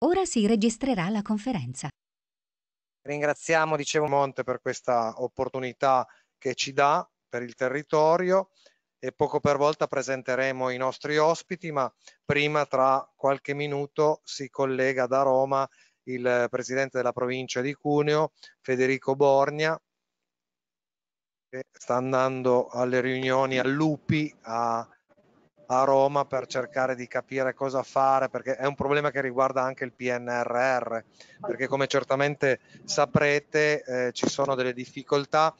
Ora si registrerà la conferenza. Ringraziamo, dicevo, Monte per questa opportunità che ci dà per il territorio e poco per volta presenteremo i nostri ospiti, ma prima tra qualche minuto si collega da Roma il presidente della provincia di Cuneo, Federico Borgna, che sta andando alle riunioni a Lupi a a Roma per cercare di capire cosa fare, perché è un problema che riguarda anche il PNRR, perché come certamente saprete eh, ci sono delle difficoltà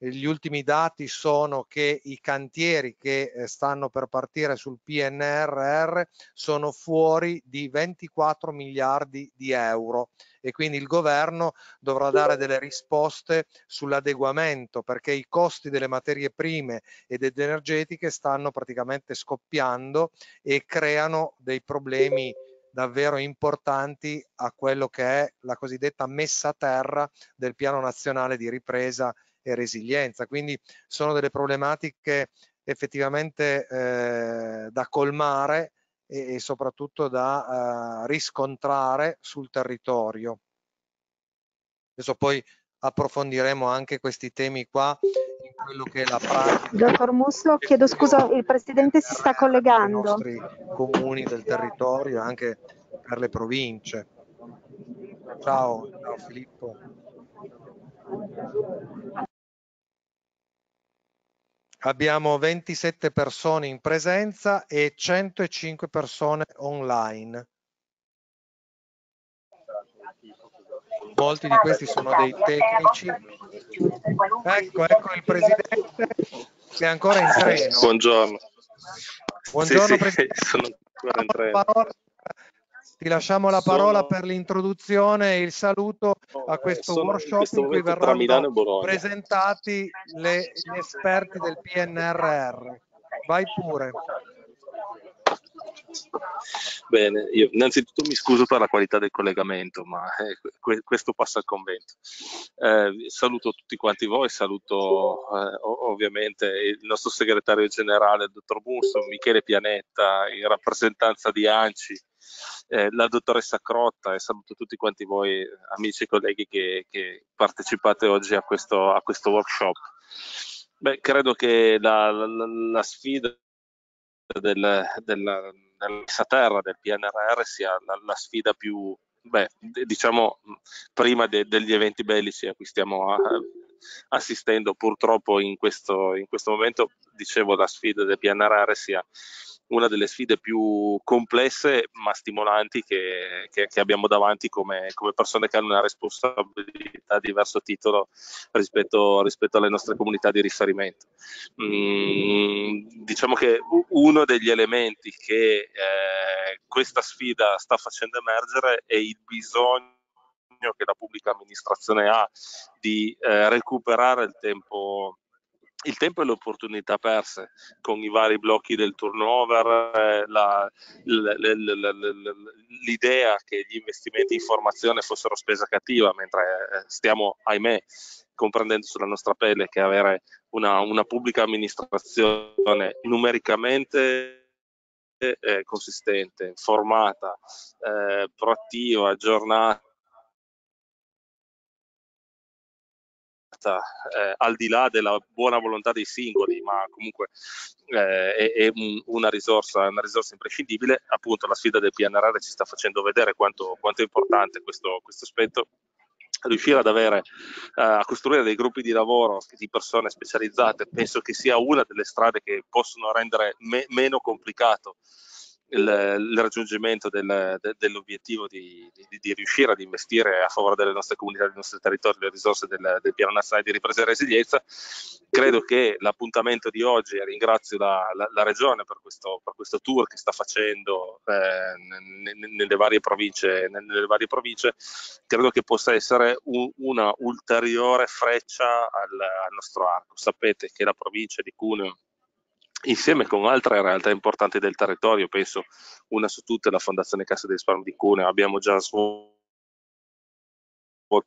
gli ultimi dati sono che i cantieri che eh, stanno per partire sul PNRR sono fuori di 24 miliardi di euro e quindi il governo dovrà dare delle risposte sull'adeguamento perché i costi delle materie prime ed energetiche stanno praticamente scoppiando e creano dei problemi davvero importanti a quello che è la cosiddetta messa a terra del piano nazionale di ripresa e resilienza. Quindi sono delle problematiche effettivamente eh, da colmare e, e soprattutto da eh, riscontrare sul territorio. Adesso poi approfondiremo anche questi temi qua quello che è la pratica. Dottor Musso, chiedo scusa, il Presidente si sta collegando. I nostri comuni del territorio, anche per le province. Ciao, ciao Filippo abbiamo 27 persone in presenza e 105 persone online. Molti di questi sono dei tecnici. Ecco, ecco il presidente che è ancora in treno. Buongiorno. Buongiorno sì, sì, Presidente. Sono ancora in treno. Ti lasciamo la parola Sono... per l'introduzione e il saluto a eh, questo Sono workshop questo in cui verranno presentati le, gli esperti del PNRR. Vai pure. Bene, io innanzitutto mi scuso per la qualità del collegamento, ma eh, questo passa al convento. Eh, saluto tutti quanti voi, saluto eh, ovviamente il nostro segretario generale, il dottor Musso, Michele Pianetta, in rappresentanza di ANCI, eh, la dottoressa Crotta e saluto tutti quanti voi amici e colleghi che, che partecipate oggi a questo, a questo workshop. Beh, credo che la, la, la sfida del, della, nella messa terra del PNRR sia la, la sfida più, beh, diciamo prima de, degli eventi bellici a cui stiamo a, assistendo purtroppo in questo, in questo momento, dicevo, la sfida del PNRR sia una delle sfide più complesse ma stimolanti che, che, che abbiamo davanti come, come, persone che hanno una responsabilità a diverso titolo rispetto, rispetto alle nostre comunità di riferimento. Mm, diciamo che uno degli elementi che eh, questa sfida sta facendo emergere è il bisogno che la pubblica amministrazione ha di eh, recuperare il tempo il tempo e le opportunità perse con i vari blocchi del turnover, eh, la, la, la, l'idea che gli investimenti in formazione fossero spesa cattiva, mentre eh, stiamo, ahimè, comprendendo sulla nostra pelle che avere una, una pubblica amministrazione numericamente eh, consistente, formata, eh, proattiva, aggiornata serata, eh, al di là della buona volontà dei singoli, ma comunque eh, è, è una, risorsa, una, risorsa, imprescindibile, appunto la sfida del PNRR ci sta facendo vedere quanto, quanto è importante questo, questo aspetto riuscire ad avere, uh, a costruire dei gruppi di lavoro di persone specializzate, penso che sia una delle strade che possono rendere me- meno complicato il, il raggiungimento del, de, dell'obiettivo di, di, di, riuscire ad investire a favore delle nostre comunità, dei nostri territori, le risorse del, del Piano Nazionale di Ripresa e Resilienza. Credo che l'appuntamento di oggi, e ringrazio la, la, la Regione per questo, per questo, tour che sta facendo eh, nelle, varie nelle, varie province, credo che possa essere un, una ulteriore freccia al, al nostro arco. Sapete che la provincia di Cuneo insieme con altre realtà importanti del territorio, penso una su tutte la Fondazione Cassa dei Risparmi di Cuneo, abbiamo già svolto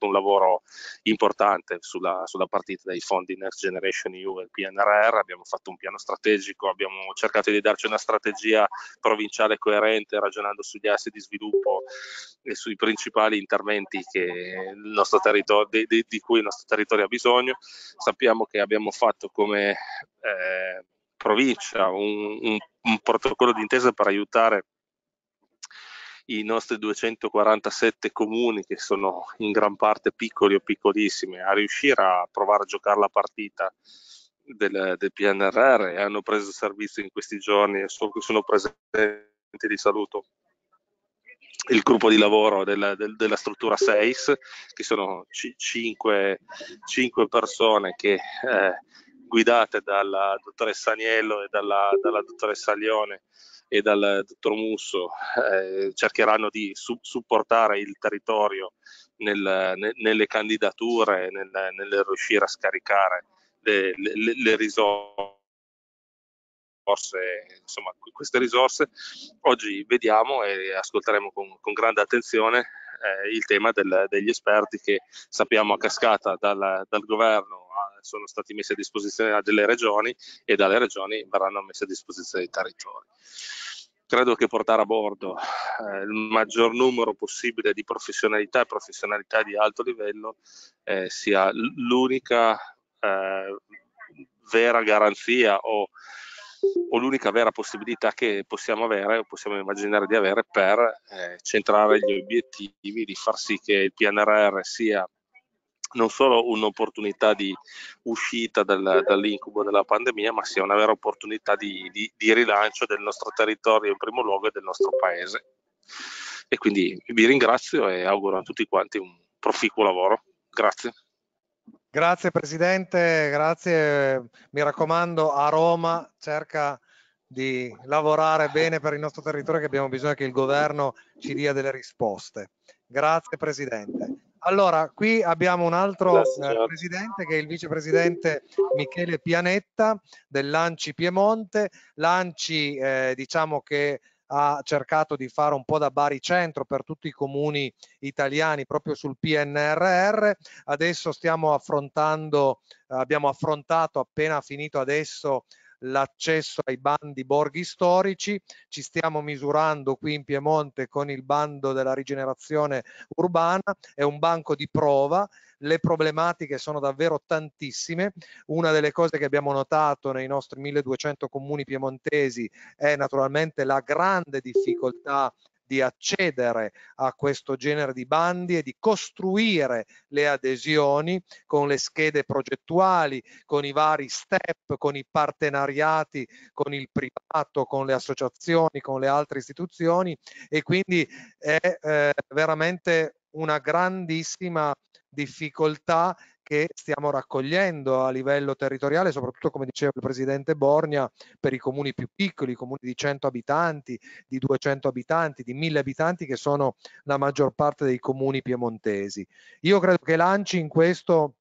un lavoro importante sulla, sulla, partita dei fondi Next Generation EU e PNRR, abbiamo fatto un piano strategico, abbiamo cercato di darci una strategia provinciale coerente ragionando sugli assi di sviluppo e sui principali interventi che il nostro di, di, cui il nostro territorio ha bisogno. Sappiamo che abbiamo fatto come eh, provincia, un, un, un protocollo d'intesa per aiutare i nostri 247 comuni, che sono in gran parte piccoli o piccolissimi, a riuscire a provare a giocare la partita del, del PNRR e hanno preso servizio in questi giorni e so, sono presenti di saluto il gruppo di lavoro della, del, della struttura SEIS, che sono 5 persone che eh, guidate dalla dottoressa Agnello e dalla, dalla dottoressa Lione e dal dottor Musso eh, cercheranno di su- supportare il territorio nel, ne, nelle candidature, nel, nel, riuscire a scaricare le, le, le risorse insomma, queste risorse. Oggi vediamo e ascolteremo con, con grande attenzione eh, il tema del, degli esperti che sappiamo a cascata dal, dal governo sono stati messi a disposizione delle regioni e dalle regioni verranno messi a disposizione dei territori. Credo che portare a bordo eh, il maggior numero possibile di professionalità e professionalità di alto livello eh, sia l'unica eh, vera garanzia o, o l'unica vera possibilità che possiamo avere o possiamo immaginare di avere per eh, centrare gli obiettivi, di far sì che il PNRR sia non solo un'opportunità di uscita dal, dall'incubo della pandemia, ma sia una vera opportunità di, di, di rilancio del nostro territorio in primo luogo e del nostro paese. E quindi vi ringrazio e auguro a tutti quanti un proficuo lavoro. Grazie. Grazie Presidente, grazie. Mi raccomando, a Roma cerca di lavorare bene per il nostro territorio che abbiamo bisogno che il governo ci dia delle risposte. Grazie Presidente. Allora, qui abbiamo un altro eh, Grazie, presidente che è il vicepresidente Michele Pianetta dell'Anci Piemonte. L'Anci eh, diciamo che ha cercato di fare un po' da baricentro per tutti i comuni italiani proprio sul PNRR. Adesso stiamo affrontando, abbiamo affrontato appena finito adesso l'accesso ai bandi borghi storici, ci stiamo misurando qui in Piemonte con il bando della rigenerazione urbana, è un banco di prova, le problematiche sono davvero tantissime, una delle cose che abbiamo notato nei nostri 1200 comuni piemontesi è naturalmente la grande difficoltà di accedere a questo genere di bandi e di costruire le adesioni con le schede progettuali, con i vari step, con i partenariati, con il privato, con le associazioni, con le altre istituzioni e quindi è eh, veramente una grandissima difficoltà che stiamo raccogliendo a livello territoriale, soprattutto come diceva il presidente Borgna, per i comuni più piccoli, i comuni di 100 abitanti, di 200 abitanti, di 1000 abitanti che sono la maggior parte dei comuni piemontesi. Io credo che l'ANCI in questo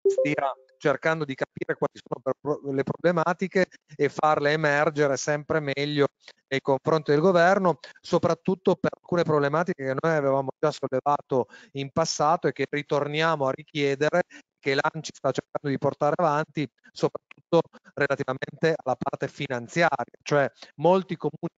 stia cercando di capire quali sono le problematiche e farle emergere sempre meglio nei confronti del governo, soprattutto per alcune problematiche che noi avevamo già sollevato in passato e che ritorniamo a richiedere che l'ANCI sta cercando di portare avanti, soprattutto relativamente alla parte finanziaria, cioè molti comuni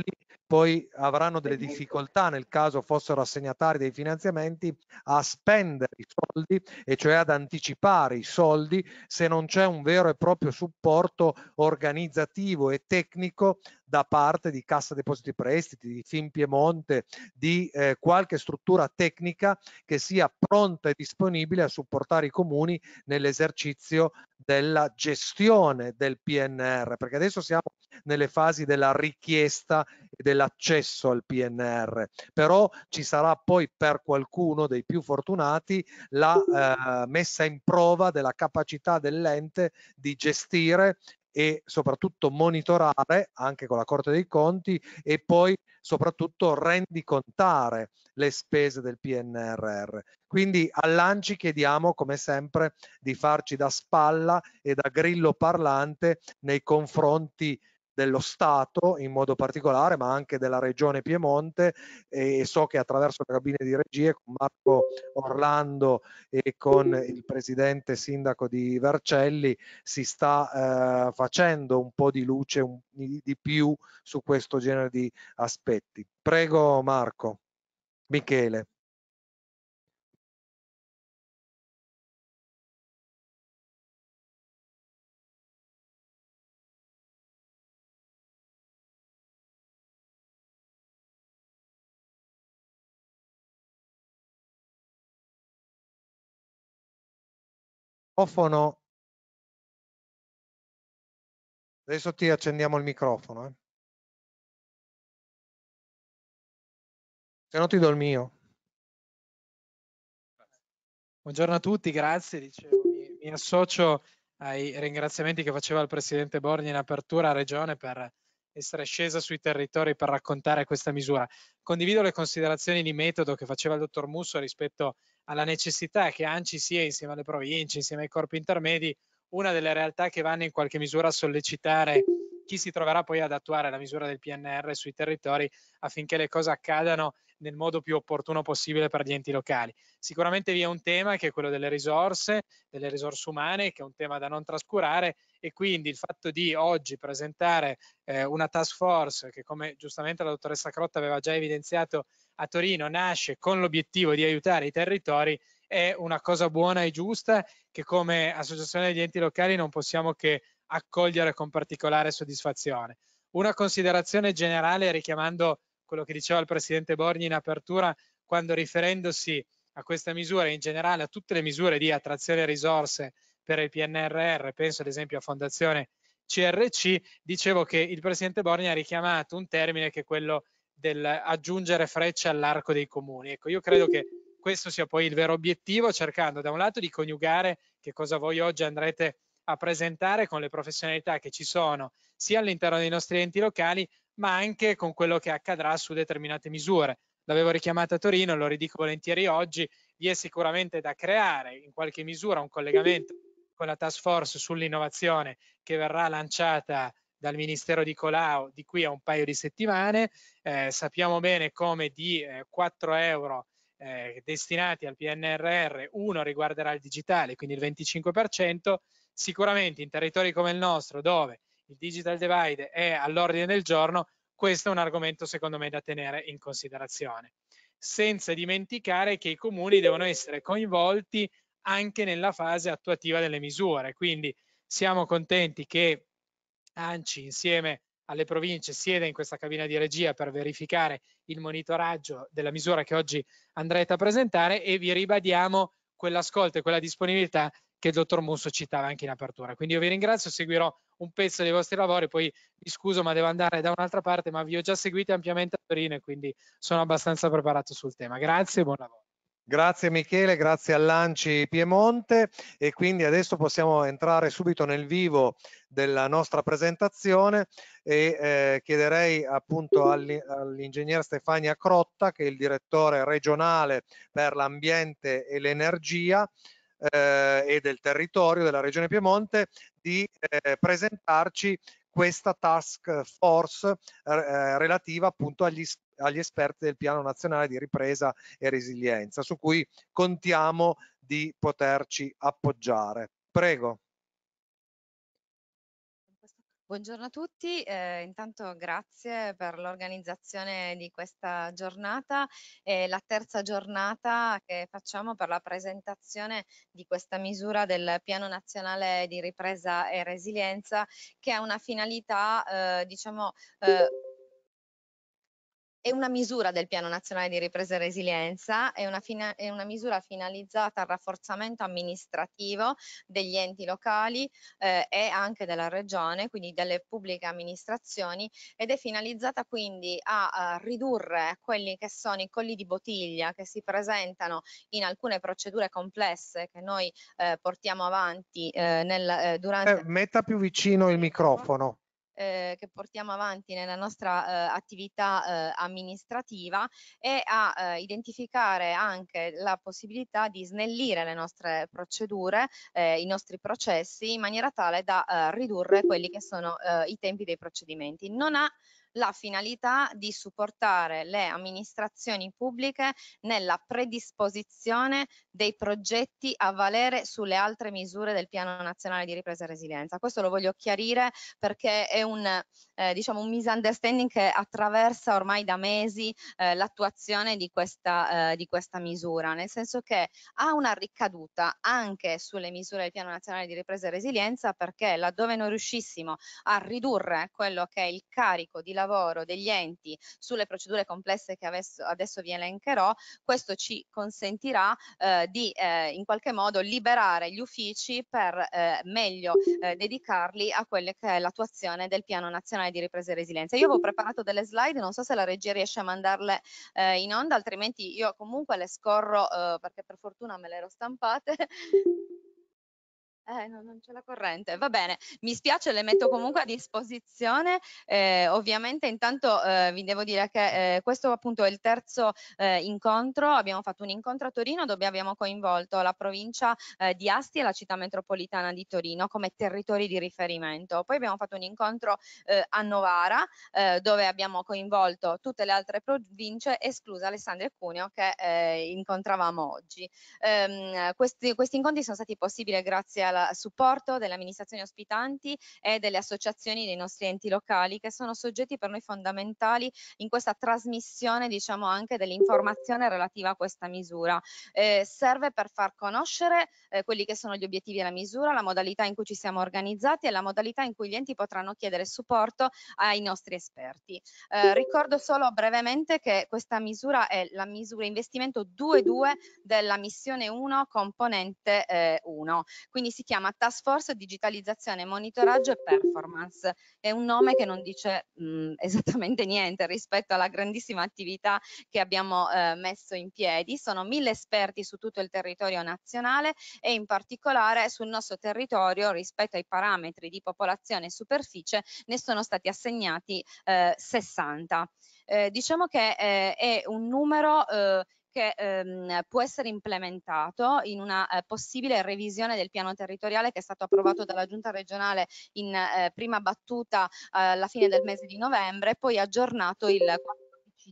piccoli poi avranno delle difficoltà nel caso fossero assegnatari dei finanziamenti a spendere i soldi e cioè ad anticipare i soldi se non c'è un vero e proprio supporto organizzativo e tecnico da parte di Cassa Depositi Prestiti, di Finpiemonte, di eh, qualche struttura tecnica che sia pronta e disponibile a supportare i comuni nell'esercizio della gestione del PNR, perché adesso siamo nelle fasi della richiesta e dell'accesso al PNR, però ci sarà poi per qualcuno dei più fortunati la eh, messa in prova della capacità dell'ente di gestire e soprattutto monitorare anche con la Corte dei Conti e poi soprattutto rendicontare le spese del PNRR. Quindi all'ANCI chiediamo come sempre di farci da spalla e da grillo parlante nei confronti dello Stato in modo particolare, ma anche della Regione Piemonte e so che attraverso le cabine di regie con Marco Orlando e con il presidente sindaco di Vercelli si sta eh, facendo un po' di luce un, di più su questo genere di aspetti. Prego Marco. Michele. microfono. Adesso ti accendiamo il microfono. Eh. Se no ti do il mio. Buongiorno a tutti, grazie. Dicevo, mi, mi associo ai ringraziamenti che faceva il Presidente Borghi in apertura a Regione per essere scesa sui territori per raccontare questa misura. Condivido le considerazioni di metodo che faceva il Dottor Musso rispetto a alla necessità che ANCI sia insieme alle province, insieme ai corpi intermedi, una delle realtà che vanno in qualche misura a sollecitare chi si troverà poi ad attuare la misura del PNR sui territori affinché le cose accadano nel modo più opportuno possibile per gli enti locali. Sicuramente vi è un tema che è quello delle risorse, delle risorse umane, che è un tema da non trascurare e quindi il fatto di oggi presentare eh, una task force che come giustamente la dottoressa Crotta aveva già evidenziato a Torino nasce con l'obiettivo di aiutare i territori è una cosa buona e giusta che come associazione degli enti locali non possiamo che accogliere con particolare soddisfazione. Una considerazione generale richiamando quello che diceva il Presidente Borghi in apertura quando riferendosi a questa misura e in generale a tutte le misure di attrazione risorse per il PNRR, penso ad esempio a Fondazione CRC, dicevo che il Presidente Borghi ha richiamato un termine che è quello aggiungere frecce all'arco dei comuni. Ecco, io credo che questo sia poi il vero obiettivo, cercando da un lato di coniugare che cosa voi oggi andrete a presentare con le professionalità che ci sono sia all'interno dei nostri enti locali, ma anche con quello che accadrà su determinate misure. L'avevo richiamata a Torino, lo ridico volentieri oggi, vi è sicuramente da creare in qualche misura un collegamento con la task force sull'innovazione che verrà lanciata dal Ministero di Colau di qui a un paio di settimane. Eh, sappiamo bene come di eh, 4 euro eh, destinati al PNRR, uno riguarderà il digitale, quindi il 25%. Sicuramente in territori come il nostro, dove il digital divide è all'ordine del giorno, questo è un argomento secondo me da tenere in considerazione. Senza dimenticare che i comuni devono essere coinvolti anche nella fase attuativa delle misure, quindi siamo contenti che ANCI insieme alle province sieda in questa cabina di regia per verificare il monitoraggio della misura che oggi andrete a presentare e vi ribadiamo quell'ascolto e quella disponibilità che il dottor Musso citava anche in apertura. Quindi io vi ringrazio, seguirò un pezzo dei vostri lavori, poi mi scuso ma devo andare da un'altra parte, ma vi ho già seguiti ampiamente a Torino e quindi sono abbastanza preparato sul tema. Grazie e buon lavoro. Grazie Michele, grazie a Lanci Piemonte e quindi adesso possiamo entrare subito nel vivo della nostra presentazione e eh, chiederei appunto all'ingegnere Stefania Crotta che è il direttore regionale per l'ambiente e l'energia eh, e del territorio della Regione Piemonte di eh, presentarci questa task force eh, eh relativa appunto agli, agli esperti del piano nazionale di ripresa e resilienza su cui contiamo di poterci appoggiare. Prego. Buongiorno a tutti, eh, intanto grazie per l'organizzazione di questa giornata, è la terza giornata che facciamo per la presentazione di questa misura del Piano Nazionale di Ripresa e Resilienza che ha una finalità eh, diciamo eh, è una misura del Piano Nazionale di Ripresa e Resilienza, è una, è una misura finalizzata al rafforzamento amministrativo degli enti locali eh, e anche della Regione, quindi delle pubbliche amministrazioni, ed è finalizzata quindi a, a ridurre quelli che sono i colli di bottiglia che si presentano in alcune procedure complesse che noi eh, portiamo avanti eh, nel, eh, durante... Eh, metta più vicino il microfono eh, che portiamo avanti nella nostra eh, attività eh, amministrativa e a eh, identificare anche la possibilità di snellire le nostre procedure, eh, i nostri processi in maniera tale da eh, ridurre quelli che sono i tempi dei procedimenti. Non ha la finalità di supportare le amministrazioni pubbliche nella predisposizione dei progetti a valere sulle altre misure del Piano Nazionale di Ripresa e Resilienza. Questo lo voglio chiarire perché è un, eh, diciamo un misunderstanding che attraversa ormai da mesi eh, l'attuazione di, eh, di questa misura, nel senso che ha una ricaduta anche sulle misure del Piano Nazionale di Ripresa e Resilienza perché laddove non riuscissimo a ridurre quello che è il carico di lavoro lavoro degli enti sulle procedure complesse che adesso, adesso vi elencherò, questo ci consentirà eh, di eh, in qualche modo liberare gli uffici per eh, meglio eh, dedicarli a quella che è l'attuazione del piano nazionale di ripresa e resilienza. Io avevo preparato delle slide, non so se la regia riesce a mandarle eh, in onda, altrimenti io comunque le scorro eh, perché per fortuna me le ero stampate. Eh, no, non c'è la corrente, va bene, mi spiace, le metto comunque a disposizione, eh, ovviamente intanto eh, vi devo dire che eh, questo appunto è il terzo eh, incontro, abbiamo fatto un incontro a Torino dove abbiamo coinvolto la provincia eh, di Asti e la città metropolitana di Torino come territori di riferimento, poi abbiamo fatto un incontro a Novara dove abbiamo coinvolto tutte le altre province esclusa Alessandria e Cuneo che incontravamo oggi. Ehm, questi, questi incontri sono stati possibili grazie alla a supporto delle amministrazioni ospitanti e delle associazioni dei nostri enti locali che sono soggetti per noi fondamentali in questa trasmissione diciamo anche dell'informazione relativa a questa misura. Eh, serve per far conoscere eh, quelli che sono gli obiettivi della misura, la modalità in cui ci siamo organizzati e la modalità in cui gli enti potranno chiedere supporto ai nostri esperti. Eh, ricordo solo brevemente che questa misura è la misura investimento 2.2 della missione 1 componente 1, eh, quindi si si chiama Task Force Digitalizzazione, Monitoraggio e Performance. È un nome che non dice mh, mm, esattamente niente rispetto alla grandissima attività che abbiamo eh, messo in piedi. Sono mille esperti su tutto il territorio nazionale e in particolare sul nostro territorio rispetto ai parametri di popolazione e superficie ne sono stati assegnati eh, 60. Eh, diciamo che eh, è un numero eh, che ehm, può essere implementato in una eh, possibile revisione del piano territoriale che è stato approvato mm-hmm. dalla giunta regionale in eh, prima battuta eh, alla fine del mese di novembre e poi aggiornato il 4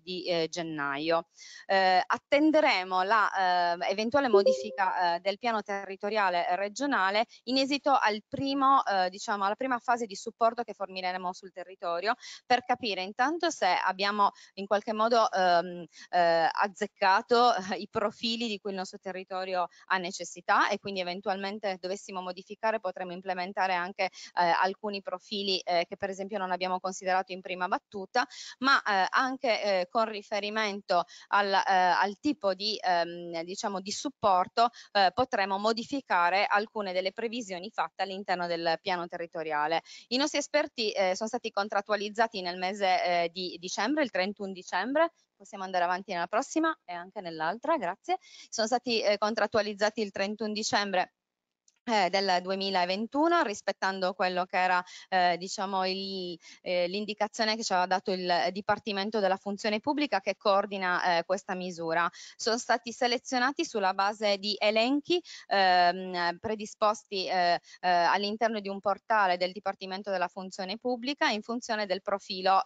di eh, gennaio. Eh, attenderemo la eh, eventuale modifica eh, del piano territoriale regionale in esito al primo, eh, diciamo, alla prima fase di supporto che forniremo sul territorio per capire intanto se abbiamo in qualche modo ehm, eh, azzeccato eh, i profili di cui il nostro territorio ha necessità e quindi eventualmente dovessimo modificare potremmo implementare anche eh, alcuni profili eh, che per esempio non abbiamo considerato in prima battuta, ma eh, anche eh, con riferimento al, eh, al tipo di, ehm, diciamo, di supporto eh, potremo modificare alcune delle previsioni fatte all'interno del piano territoriale. I nostri esperti eh, sono stati contrattualizzati nel mese eh, di dicembre, il 31 dicembre, possiamo andare avanti nella prossima e anche nell'altra, grazie. Sono stati eh, contrattualizzati il 31 dicembre eh, del 2021 rispettando quello che era eh, diciamo eh, l'indicazione eh, che ci aveva dato il Dipartimento della Funzione Pubblica che coordina eh, questa misura. Sono stati selezionati sulla base di elenchi ehm, predisposti eh, all'interno di un portale del Dipartimento della Funzione Pubblica in funzione del profilo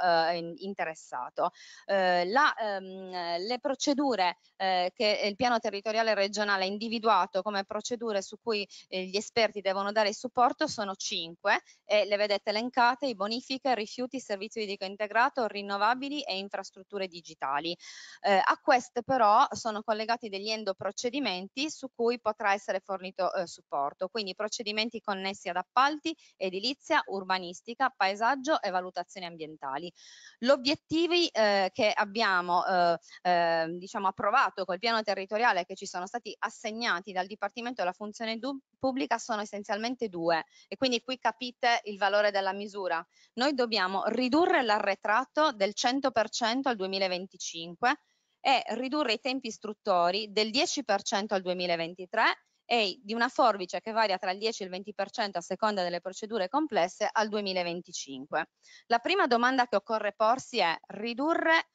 interessato. La, ehm, le procedure che il piano territoriale regionale ha individuato come procedure su cui eh, gli esperti devono dare supporto sono cinque e eh, le vedete elencate, i bonifiche, rifiuti, servizio idrico integrato, rinnovabili e infrastrutture digitali. Eh, a queste però sono collegati degli endoprocedimenti su cui potrà essere fornito eh, supporto, quindi procedimenti connessi ad appalti, edilizia, urbanistica, paesaggio e valutazioni ambientali. Gli obiettivi eh, che abbiamo eh, ehm, diciamo approvato col piano territoriale che ci sono stati assegnati dal Dipartimento della Funzione Pubblica pubblica sono essenzialmente due e quindi qui capite il valore della misura. Noi dobbiamo ridurre l'arretrato del 100% al 2025 e ridurre i tempi istruttori del 10% al 2023 e di una forbice che varia tra il 10 e il 20% a seconda delle procedure complesse al 2025. La prima domanda che occorre porsi è ridurre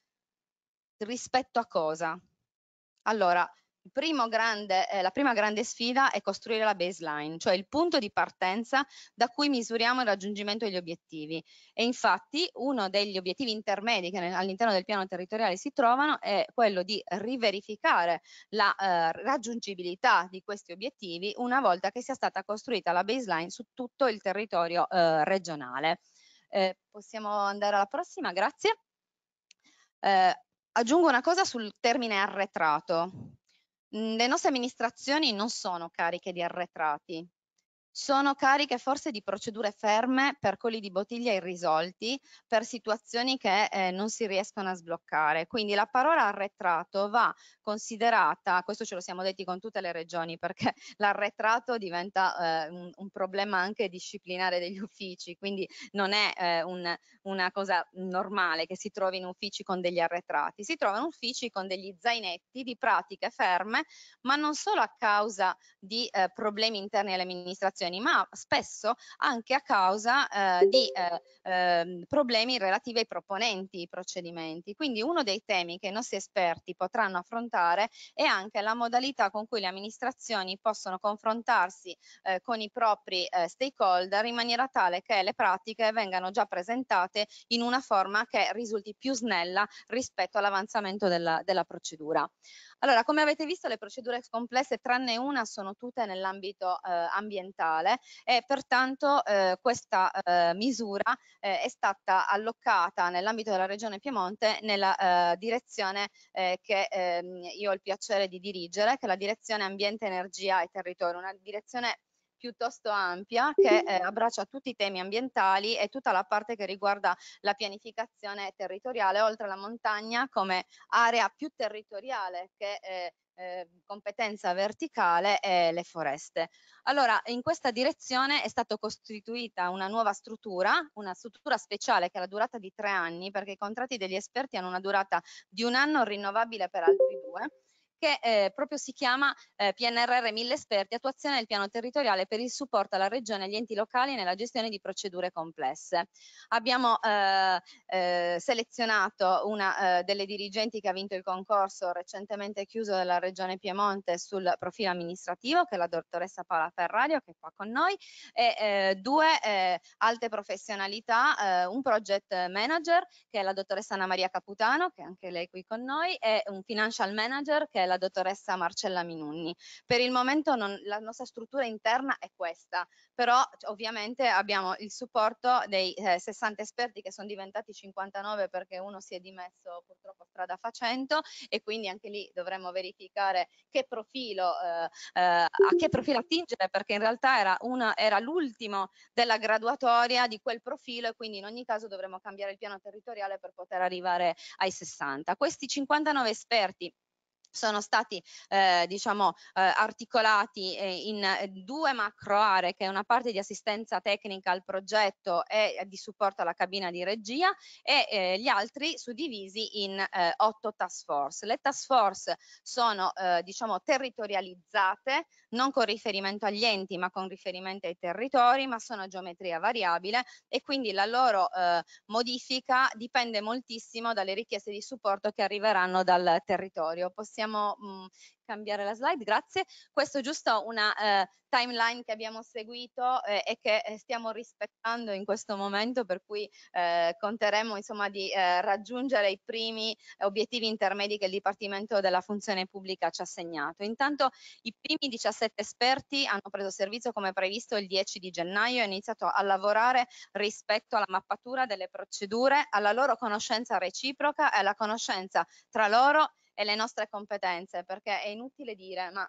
rispetto a cosa? Allora, grande, eh, la prima grande sfida è costruire la baseline, cioè il punto di partenza da cui misuriamo il raggiungimento degli obiettivi. E infatti uno degli obiettivi intermedi che all'interno del piano territoriale si trovano è quello di riverificare la eh, raggiungibilità di questi obiettivi una volta che sia stata costruita la baseline su tutto il territorio eh, regionale. Eh, possiamo andare alla prossima, grazie. Eh, aggiungo una cosa sul termine arretrato Mhmm, le nostre amministrazioni non sono cariche di arretrati, sono cariche forse di procedure ferme per colli di bottiglia irrisolti, per situazioni che eh, non si riescono a sbloccare. Quindi la parola arretrato va considerata, questo ce lo siamo detti con tutte le regioni, perché l'arretrato diventa eh, un, un, problema anche disciplinare degli uffici, quindi non è eh, un, una cosa normale che si trovi in uffici con degli arretrati, si trovano uffici con degli zainetti di pratiche ferme, ma non solo a causa di eh, problemi interni all'amministrazione, situazioni, ma spesso anche a causa eh, di eh, ehm, problemi relativi ai proponenti i procedimenti. Quindi uno dei temi che i nostri esperti potranno affrontare è anche la modalità con cui le amministrazioni possono confrontarsi eh, con i propri eh, stakeholder in maniera tale che le pratiche vengano già presentate in una forma che risulti più snella rispetto all'avanzamento della, della procedura. Allora, come avete visto, le procedure complesse, tranne una, sono tutte nell'ambito eh, ambientale e pertanto eh, questa eh, misura eh, è stata allocata nell'ambito della Regione Piemonte nella eh, direzione eh, che ehm, io ho il piacere di dirigere, che è la direzione ambiente, energia e territorio, una direzione piuttosto ampia che eh, abbraccia tutti i temi ambientali e tutta la parte che riguarda la pianificazione territoriale, oltre alla montagna come area più territoriale che eh, eh, competenza verticale e le foreste. Allora, in questa direzione è stata costituita una nuova struttura, una struttura speciale che ha la durata di tre anni, perché i contratti degli esperti hanno una durata di un anno rinnovabile per altri due, che eh, proprio si chiama eh, PNRR 1000 esperti, attuazione del piano territoriale per il supporto alla regione e agli enti locali nella gestione di procedure complesse. Abbiamo eh, eh, selezionato una eh, delle dirigenti che ha vinto il concorso recentemente chiuso della regione Piemonte sul profilo amministrativo, che è la dottoressa Paola Ferrario, che è qua con noi, e eh, due eh, alte professionalità, eh, un project manager, che è la dottoressa Anna Maria Caputano, che è anche lei qui con noi, e un financial manager, che è la dottoressa Marcella Minunni. Per il momento non, la nostra struttura interna è questa, però ovviamente abbiamo il supporto dei eh, 60 esperti che sono diventati 59 perché uno si è dimesso purtroppo strada facendo e quindi anche lì dovremmo verificare che profilo, eh, eh, a che profilo attingere perché in realtà era, una, era l'ultimo della graduatoria di quel profilo e quindi in ogni caso dovremmo cambiare il piano territoriale per poter arrivare ai 60. Questi 59 esperti sono stati eh, diciamo, eh, articolati eh, in eh, due macro aree che è una parte di assistenza tecnica al progetto e eh, di supporto alla cabina di regia e eh, gli altri suddivisi in otto task force. Le task force sono diciamo, territorializzate non con riferimento agli enti ma con riferimento ai territori ma sono a geometria variabile e quindi la loro modifica dipende moltissimo dalle richieste di supporto che arriveranno dal territorio. Possiamo possiamo mh, mhmm, cambiare la slide, grazie. Questo è giusto una eh, timeline che abbiamo seguito eh, e che eh, stiamo rispettando in questo momento, per cui eh, conteremo insomma, di eh, raggiungere i primi obiettivi intermedi che il Dipartimento della Funzione Pubblica ci ha segnato. Intanto i primi 17 esperti hanno preso servizio come previsto il 10 di gennaio e iniziato a lavorare rispetto alla mappatura delle procedure, alla loro conoscenza reciproca e alla conoscenza tra loro e le nostre competenze, perché è inutile dire, ma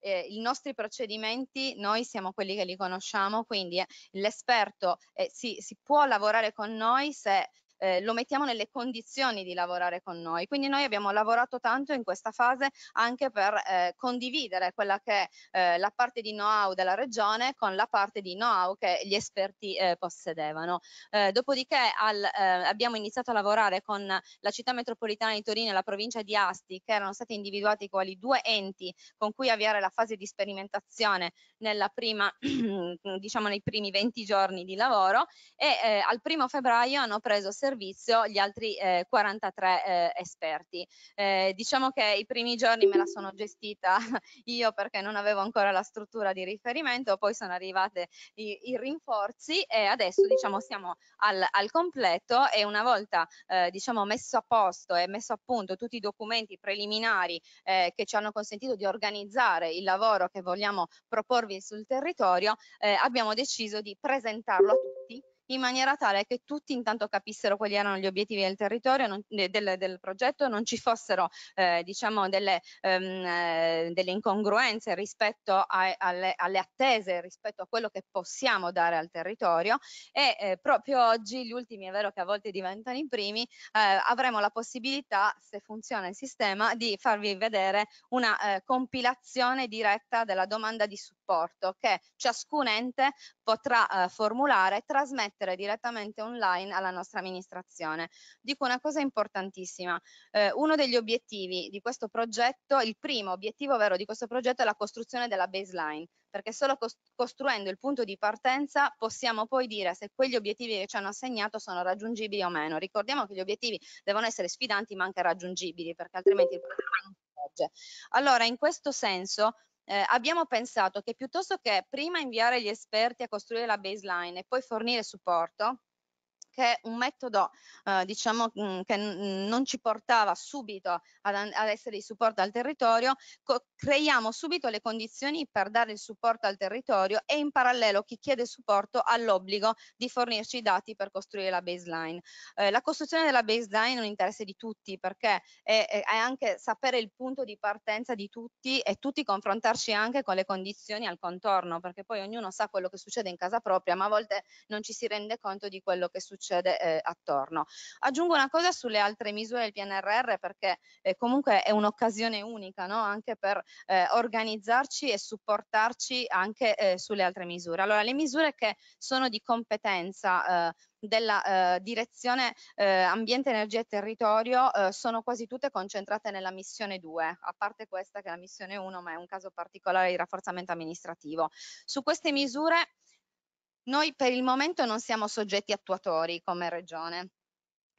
eh, i nostri procedimenti noi siamo quelli che li conosciamo, quindi eh, l'esperto eh, si, si, può lavorare con noi se eh, lo mettiamo nelle condizioni di lavorare con noi. Quindi noi abbiamo lavorato tanto in questa fase anche per eh, condividere quella che è eh, la parte di know-how della regione con la parte di know-how che gli esperti eh, possedevano. Eh, dopodiché al, eh, abbiamo iniziato a lavorare con la città metropolitana di Torino e la provincia di Asti che erano stati individuati quali due enti con cui avviare la fase di sperimentazione nella prima, diciamo nei primi 20 giorni di lavoro e al primo febbraio hanno preso servizio servizio gli altri eh, 43 eh, esperti. Eh, diciamo che i primi giorni me la sono gestita io perché non avevo ancora la struttura di riferimento, poi sono arrivate i, i rinforzi e adesso diciamo siamo al, al completo e una volta eh, diciamo messo a posto e messo a punto tutti i documenti preliminari eh, che ci hanno consentito di organizzare il lavoro che vogliamo proporvi sul territorio, eh, abbiamo deciso di presentarlo a tutti in maniera tale che tutti intanto capissero quali erano gli obiettivi del territorio, non, del, del, progetto, non ci fossero eh, diciamo delle, ehm, eh, delle, incongruenze rispetto a, alle, alle, attese, rispetto a quello che possiamo dare al territorio e eh, proprio oggi gli ultimi è vero che a volte diventano i primi, eh, avremo la possibilità, se funziona il sistema, di farvi vedere una eh, compilazione diretta della domanda di supporto rapporto che ciascun ente potrà eh, formulare e trasmettere direttamente online alla nostra amministrazione. Dico una cosa importantissima, eh, uno degli obiettivi di questo progetto, il primo obiettivo vero di questo progetto è la costruzione della baseline, perché solo costruendo il punto di partenza possiamo poi dire se quegli obiettivi che ci hanno assegnato sono raggiungibili o meno. Ricordiamo che gli obiettivi devono essere sfidanti ma anche raggiungibili, perché altrimenti il progetto non si regge. Allora, in questo senso, eh, abbiamo pensato che piuttosto che prima inviare gli esperti a costruire la baseline e poi fornire supporto, che un metodo eh, diciamo mm, che mm, non ci portava subito ad, ad, essere di supporto al territorio, creiamo subito le condizioni per dare il supporto al territorio e in parallelo chi chiede supporto ha l'obbligo di fornirci i dati per costruire la baseline. Eh, la costruzione della baseline è un interesse di tutti perché è, è, anche sapere il punto di partenza di tutti e tutti confrontarci anche con le condizioni al contorno perché poi ognuno sa quello che succede in casa propria ma a volte non ci si rende conto di quello che succede succede eh, attorno. Aggiungo una cosa sulle altre misure del PNRR perché eh, comunque è un'occasione unica no? anche per eh, organizzarci e supportarci anche eh, sulle altre misure. Allora le misure che sono di competenza eh, della eh, direzione eh, ambiente, energia e territorio eh, sono quasi tutte concentrate nella missione 2, a parte questa che è la missione 1, ma è un caso particolare di rafforzamento amministrativo. Su queste misure noi per il momento non siamo soggetti attuatori come Regione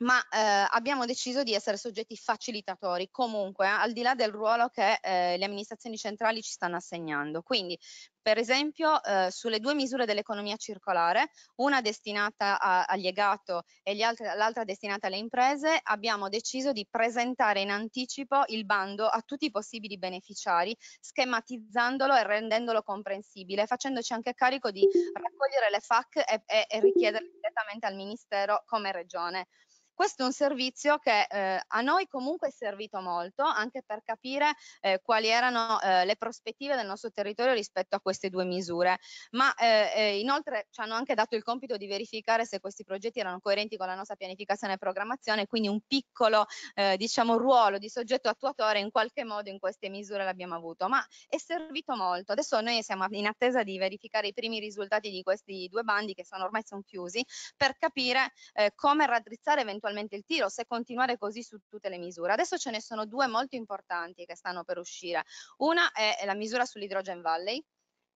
ma eh, abbiamo deciso di essere soggetti facilitatori comunque, al di là del ruolo che eh, le amministrazioni centrali ci stanno assegnando. Quindi, per esempio, eh, sulle due misure dell'economia circolare, una destinata all'iegato e l'altra destinata alle imprese, abbiamo deciso di presentare in anticipo il bando a tutti i possibili beneficiari, schematizzandolo e rendendolo comprensibile, facendoci anche carico di raccogliere le FAC e, e, e richiedere direttamente al Ministero come Regione. Questo è un servizio che eh, a noi comunque è servito molto anche per capire eh, quali erano eh, le prospettive del nostro territorio rispetto a queste due misure, ma eh, eh, inoltre ci hanno anche dato il compito di verificare se questi progetti erano coerenti con la nostra pianificazione e programmazione, quindi un piccolo eh, diciamo, ruolo di soggetto attuatore in qualche modo in queste misure l'abbiamo avuto, ma è servito molto. Adesso noi siamo in attesa di verificare i primi risultati di questi due bandi che sono ormai sono chiusi per capire come raddrizzare eventualmente eventualmente il tiro, se continuare così su tutte le misure. Adesso ce ne sono due molto importanti che stanno per uscire. Una è la misura sull'Hydrogen Valley,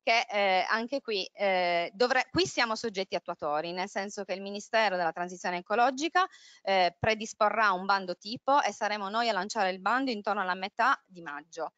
che eh, anche qui, eh, dovre- qui siamo soggetti attuatori, nel senso che il Ministero della Transizione Ecologica eh, predisporrà un bando tipo e saremo noi a lanciare il bando intorno alla metà di maggio.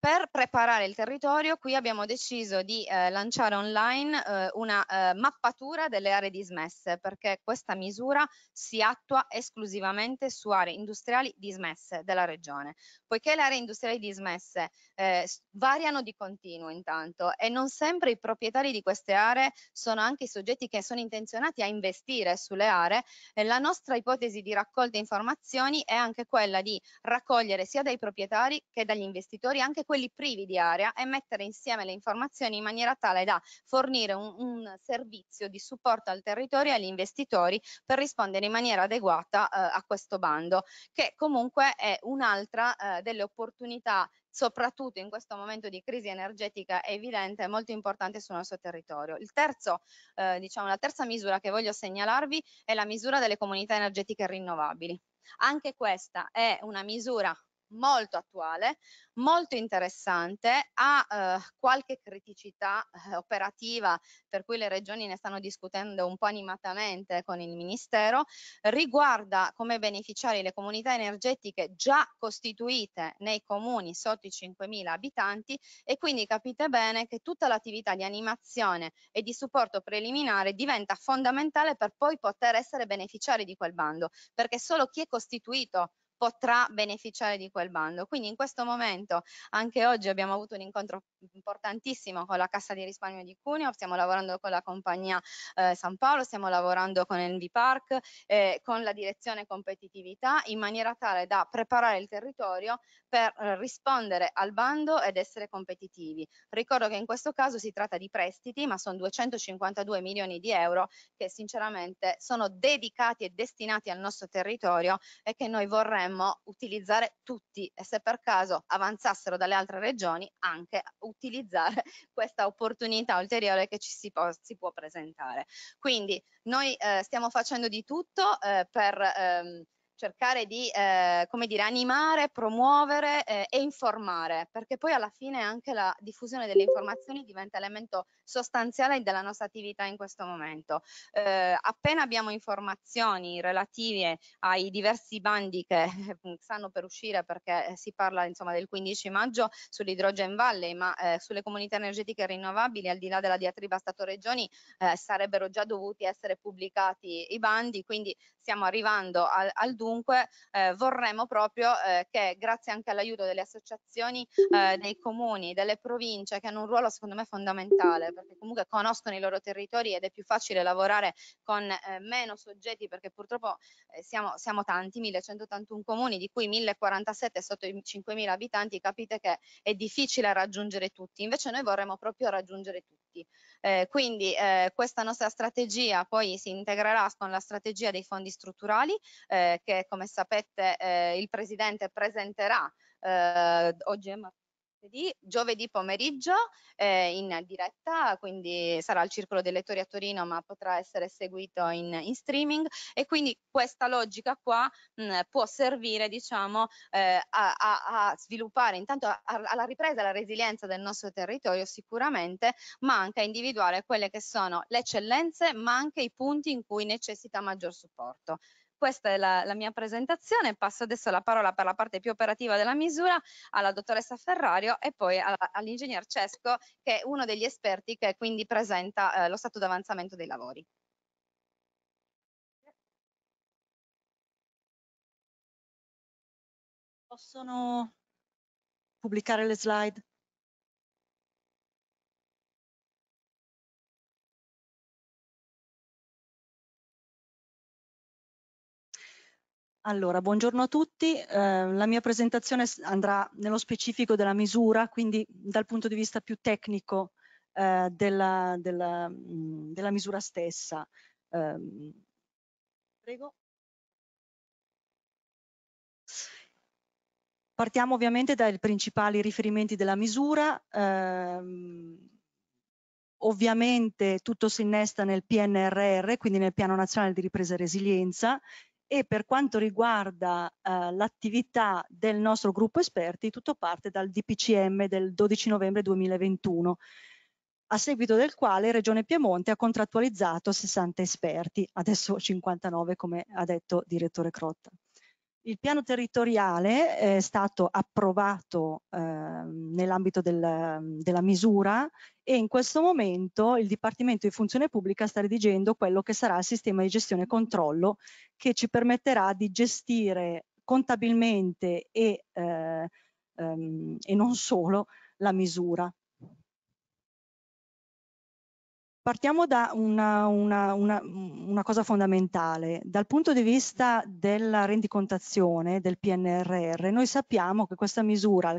Per preparare il territorio qui abbiamo deciso di eh, lanciare online eh, una eh, mappatura delle aree dismesse perché questa misura si attua esclusivamente su aree industriali dismesse della regione. Poiché le aree industriali dismesse eh, variano di continuo intanto e non sempre i proprietari di queste aree sono anche i soggetti che sono intenzionati a investire sulle aree, eh, la nostra ipotesi di raccolta informazioni è anche quella di raccogliere sia dai proprietari che dagli investitori anche quelli privi di area e mettere insieme le informazioni in maniera tale da fornire un, un servizio di supporto al territorio e agli investitori per rispondere in maniera adeguata eh, a questo bando, che comunque è un'altra eh, delle opportunità soprattutto in questo momento di crisi energetica è evidente e molto importante sul nostro territorio. Il Terzo, eh, diciamo, la terza misura che voglio segnalarvi è la misura delle comunità energetiche rinnovabili. Anche questa è una misura molto attuale, molto interessante, ha eh, qualche criticità eh, operativa per cui le regioni ne stanno discutendo un po' animatamente con il Ministero, riguarda come beneficiari le comunità energetiche già costituite nei comuni sotto i 5.000 abitanti e quindi capite bene che tutta l'attività di animazione e di supporto preliminare diventa fondamentale per poi poter essere beneficiari di quel bando, perché solo chi è costituito potrà beneficiare di quel bando. Quindi in questo momento, anche oggi abbiamo avuto un incontro importantissimo con la Cassa di risparmio di Cuneo, stiamo lavorando con la compagnia eh, San Paolo, stiamo lavorando con Envy Park, eh, con la direzione competitività, in maniera tale da preparare il territorio per eh, rispondere al bando ed essere competitivi. Ricordo che in questo caso si tratta di prestiti, ma sono 252 milioni di euro che sinceramente sono dedicati e destinati al nostro territorio e che noi vorremmo dovremmo utilizzare tutti e se per caso avanzassero dalle altre regioni anche utilizzare questa opportunità ulteriore che ci si può, si può presentare. Quindi noi eh, stiamo facendo di tutto eh, per ehm, cercare di eh, come dire, animare, promuovere eh, e informare, perché poi alla fine anche la diffusione delle informazioni diventa elemento sostanziale della nostra attività in questo momento. Eh, appena abbiamo informazioni relative ai diversi bandi che eh, stanno per uscire, perché si parla insomma, del 15 maggio sull'Hydrogen Valley, ma eh, sulle comunità energetiche rinnovabili, al di là della diatriba Stato-Regioni, eh, sarebbero già dovuti essere pubblicati i bandi, quindi stiamo arrivando al, al dunque, eh, vorremmo proprio eh, che grazie anche all'aiuto delle associazioni, eh, dei comuni, delle province che hanno un ruolo secondo me fondamentale perché comunque conoscono i loro territori ed è più facile lavorare con eh, meno soggetti perché purtroppo eh, siamo, siamo tanti, 1181 comuni di cui 1047 sotto i 5.000 abitanti, capite che è difficile raggiungere tutti, invece noi vorremmo proprio raggiungere tutti. Eh, quindi eh, questa nostra strategia poi si integrerà con la strategia dei fondi strutturali eh, che come sapete eh, il Presidente presenterà eh, oggi è mattina di giovedì pomeriggio eh, in diretta, quindi sarà il Circolo dei Lettori a Torino, ma potrà essere seguito in, in streaming e quindi questa logica qua mh, mm, può servire diciamo, eh, a, a, a, sviluppare intanto a, alla ripresa e alla resilienza del nostro territorio sicuramente, ma anche a individuare quelle che sono le eccellenze, ma anche i punti in cui necessita maggior supporto. Questa è la, la mia presentazione, passo adesso la parola per la parte più operativa della misura alla dottoressa Ferrario e poi all'ingegner Cesco che è uno degli esperti che quindi presenta eh, lo stato d'avanzamento dei lavori. Possono pubblicare le slide? Allora, buongiorno a tutti. Eh, la mia presentazione andrà nello specifico della misura, quindi dal punto di vista più tecnico eh, della, della, mh, mm, della, misura stessa. Eh, prego. Partiamo ovviamente dai principali riferimenti della misura. Ehm, ovviamente tutto si innesta nel PNRR, quindi nel Piano Nazionale di Ripresa e Resilienza, e per quanto riguarda eh, l'attività del nostro gruppo esperti tutto parte dal DPCM del 12 novembre 2021 a seguito del quale Regione Piemonte ha contrattualizzato 60 esperti, adesso 59 come ha detto direttore Crotta. Il piano territoriale eh, è stato approvato eh, nell'ambito del, della misura e in questo momento il Dipartimento di Funzione Pubblica sta redigendo quello che sarà il sistema di gestione e controllo che ci permetterà di gestire contabilmente e, eh, ehm, e non solo la misura. Partiamo da una, una, una, una, cosa fondamentale. Dal punto di vista della rendicontazione del PNRR, noi sappiamo che questa misura,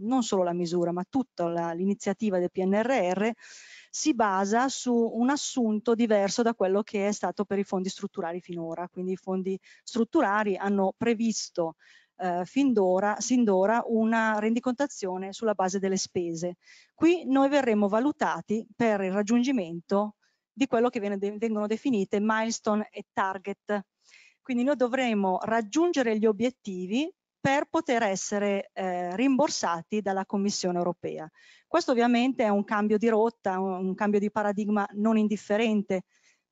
non solo la misura, ma tutta l'iniziativa del PNRR, si basa su un assunto diverso da quello che è stato per i fondi strutturali finora. Quindi i fondi strutturali hanno previsto eh, fin d'ora, sin d'ora una rendicontazione sulla base delle spese. Qui noi verremo valutati per il raggiungimento di quello che viene, vengono definite milestone e target. Quindi noi dovremo raggiungere gli obiettivi per poter essere eh, rimborsati dalla Commissione europea. Questo ovviamente è un cambio di rotta, un, un cambio di paradigma non indifferente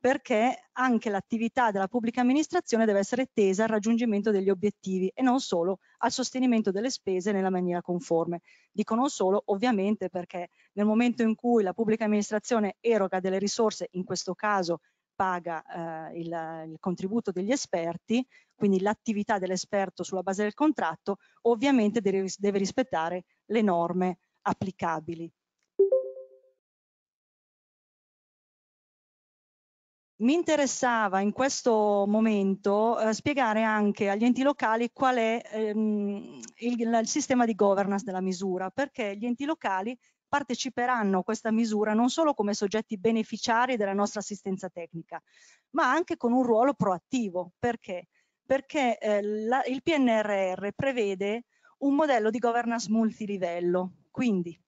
perché anche l'attività della pubblica amministrazione deve essere tesa al raggiungimento degli obiettivi e non solo al sostenimento delle spese nella maniera conforme. Dico non solo ovviamente perché nel momento in cui la pubblica amministrazione eroga delle risorse, in questo caso paga eh, il, il contributo degli esperti, quindi l'attività dell'esperto sulla base del contratto, ovviamente deve, deve rispettare le norme applicabili. mi interessava in questo momento eh, spiegare anche agli enti locali qual è ehm, il, il, sistema di governance della misura, perché gli enti locali parteciperanno a questa misura non solo come soggetti beneficiari della nostra assistenza tecnica, ma anche con un ruolo proattivo. Perché? Perché eh, la, il PNRR prevede un modello di governance multilivello, quindi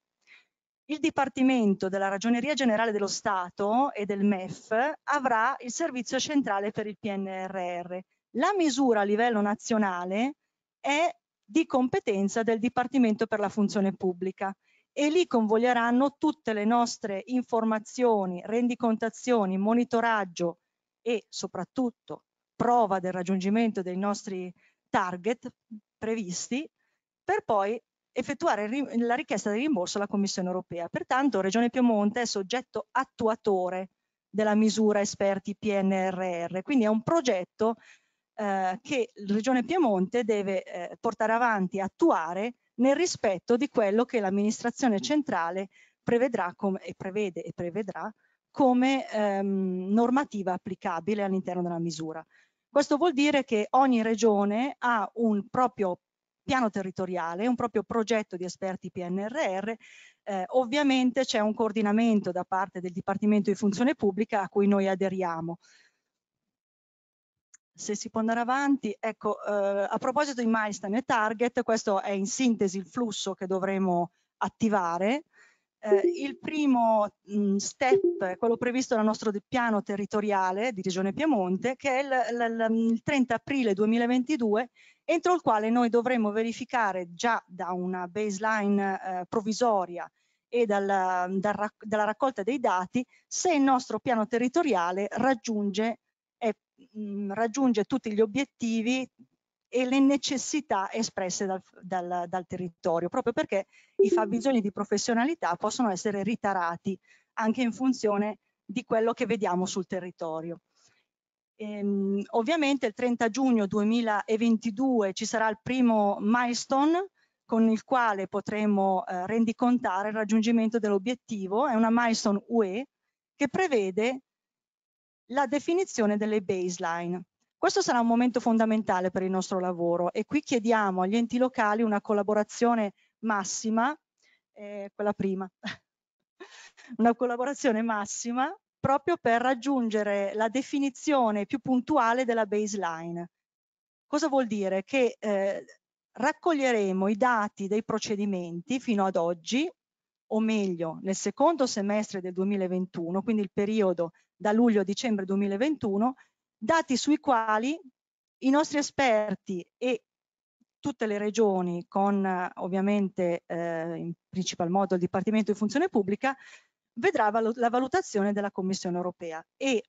il Dipartimento della Ragioneria Generale dello Stato e del MEF avrà il servizio centrale per il PNRR. La misura a livello nazionale è di competenza del Dipartimento per la Funzione Pubblica e lì convoglieranno tutte le nostre informazioni, rendicontazioni, monitoraggio e soprattutto prova del raggiungimento dei nostri target previsti per poi effettuare la richiesta di rimborso alla Commissione europea. Pertanto Regione Piemonte è soggetto attuatore della misura esperti PNRR, quindi è un progetto eh, che Regione Piemonte deve eh, portare avanti, attuare nel rispetto di quello che l'amministrazione centrale prevedrà come, e prevede e prevedrà come ehm, normativa applicabile all'interno della misura. Questo vuol dire che ogni regione ha un proprio piano territoriale, un proprio progetto di esperti PNRR. Eh, ovviamente c'è un coordinamento da parte del Dipartimento di Funzione Pubblica a cui noi aderiamo. Se si può andare avanti, ecco, eh, a proposito di milestone e target, questo è in sintesi il flusso che dovremo attivare. Eh, il primo mh, mm, step è quello previsto dal nostro piano territoriale di Regione Piemonte, che è il, il, il 30 aprile 2022 entro il quale noi dovremmo verificare già da una baseline eh, provvisoria e dal, dal, dalla raccolta dei dati se il nostro piano territoriale raggiunge, eh, raggiunge tutti gli obiettivi e le necessità espresse dal, dal, dal, territorio, proprio perché i fabbisogni di professionalità possono essere ritarati anche in funzione di quello che vediamo sul territorio. Ehm, ovviamente il 30 giugno 2022 ci sarà il primo milestone con il quale potremo eh, rendicontare il raggiungimento dell'obiettivo, è una milestone UE che prevede la definizione delle baseline. Questo sarà un momento fondamentale per il nostro lavoro e qui chiediamo agli enti locali una collaborazione massima, eh, quella prima, una collaborazione massima proprio per raggiungere la definizione più puntuale della baseline. Cosa vuol dire? Che eh, raccoglieremo i dati dei procedimenti fino ad oggi, o meglio nel secondo semestre del 2021, quindi il periodo da luglio a dicembre 2021, dati sui quali i nostri esperti e tutte le regioni con ovviamente eh, in principal modo il Dipartimento di Funzione Pubblica vedrà la valutazione della Commissione europea e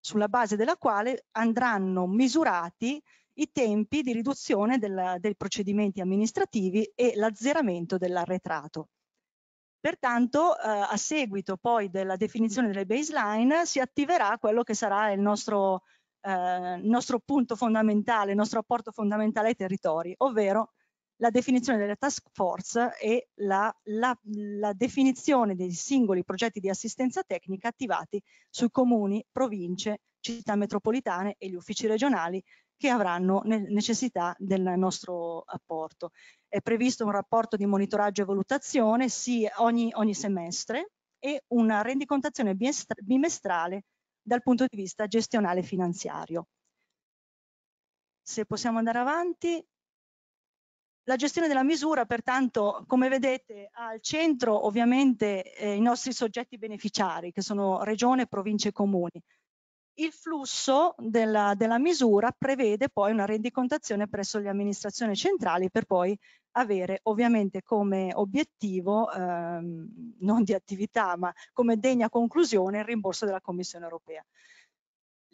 sulla base della quale andranno misurati i tempi di riduzione della, dei procedimenti amministrativi e l'azzeramento dell'arretrato. Pertanto, eh, a seguito poi della definizione delle baseline, si attiverà quello che sarà il nostro, eh, nostro punto fondamentale, il nostro apporto fondamentale ai territori, ovvero la definizione delle task force e la, la, la, definizione dei singoli progetti di assistenza tecnica attivati sui comuni, province, città metropolitane e gli uffici regionali che avranno necessità del nostro apporto. È previsto un rapporto di monitoraggio e valutazione sì, ogni, ogni semestre e una rendicontazione bimestrale dal punto di vista gestionale e finanziario. Se possiamo andare avanti, la gestione della misura, pertanto, come vedete, ha al centro ovviamente eh, i nostri soggetti beneficiari, che sono regione, province e comuni. Il flusso della, della, misura prevede poi una rendicontazione presso le amministrazioni centrali per poi avere ovviamente come obiettivo, ehm, non di attività, ma come degna conclusione il rimborso della Commissione europea.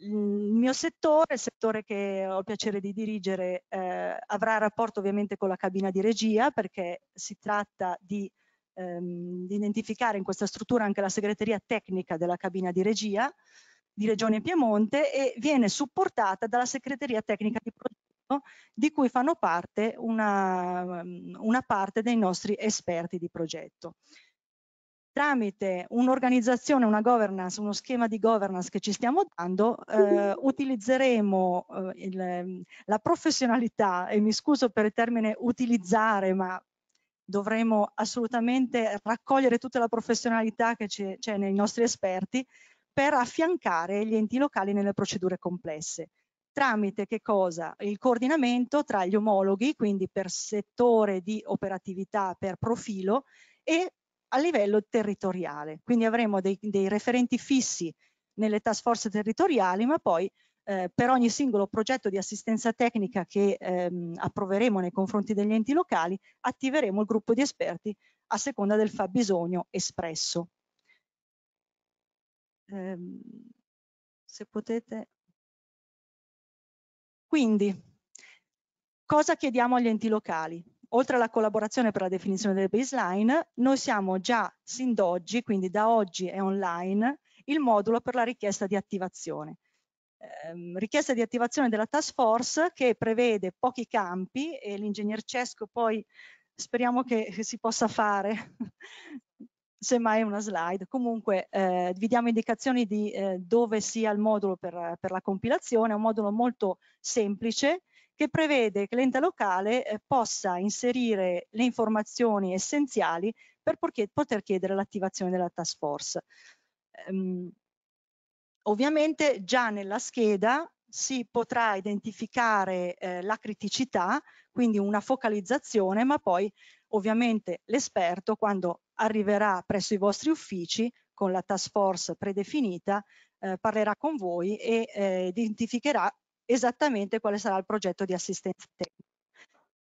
Il mio settore, il settore che ho il piacere di dirigere, eh, avrà rapporto ovviamente con la cabina di regia perché si tratta di ehm, identificare in questa struttura anche la segreteria tecnica della cabina di regia di Regione Piemonte e viene supportata dalla segreteria tecnica di progetto di cui fanno parte una, una parte dei nostri esperti di progetto tramite un'organizzazione, una governance, uno schema di governance che ci stiamo dando, eh, mhm. utilizzeremo eh, il, la professionalità, e mi scuso per il termine utilizzare, ma dovremo assolutamente raccogliere tutta la professionalità che c'è nei nostri esperti per affiancare gli enti locali nelle procedure complesse. Tramite che cosa? Il coordinamento tra gli omologhi, quindi per settore di operatività, per profilo, e a livello territoriale. Quindi avremo dei, dei referenti fissi nelle task force territoriali, ma poi eh, per ogni singolo progetto di assistenza tecnica che ehm, approveremo nei confronti degli enti locali, attiveremo il gruppo di esperti a seconda del fabbisogno espresso. Eh, se potete... Quindi, cosa chiediamo agli enti locali? oltre alla collaborazione per la definizione delle baseline, noi siamo già sin d'oggi, quindi da oggi è online, il modulo per la richiesta di attivazione. Eh, richiesta di attivazione della task force che prevede pochi campi e l'ingegner Cesco poi speriamo che, che si possa fare semmai una slide. Comunque eh, vi diamo indicazioni di eh, dove sia il modulo per, per la compilazione, è un modulo molto semplice che prevede che l'ente locale eh, possa inserire le informazioni essenziali per poter chiedere l'attivazione della task force. Um, ovviamente già nella scheda si potrà identificare eh, la criticità, quindi una focalizzazione, ma poi ovviamente l'esperto quando arriverà presso i vostri uffici con la task force predefinita eh, parlerà con voi e eh, identificherà esattamente quale sarà il progetto di assistenza tecnica.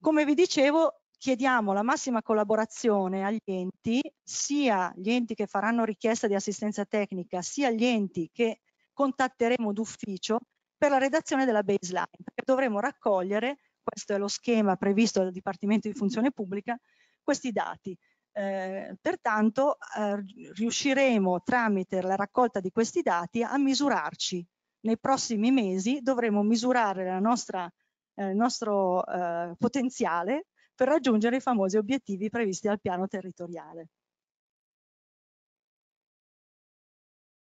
Come vi dicevo, chiediamo la massima collaborazione agli enti, sia gli enti che faranno richiesta di assistenza tecnica, sia gli enti che contatteremo d'ufficio per la redazione della baseline, perché dovremo raccogliere, questo è lo schema previsto dal Dipartimento di Funzione Pubblica, questi dati. Eh, pertanto eh, riusciremo tramite la raccolta di questi dati a misurarci nei prossimi mesi dovremo misurare nostra, eh, il nostro eh, potenziale per raggiungere i famosi obiettivi previsti dal piano territoriale.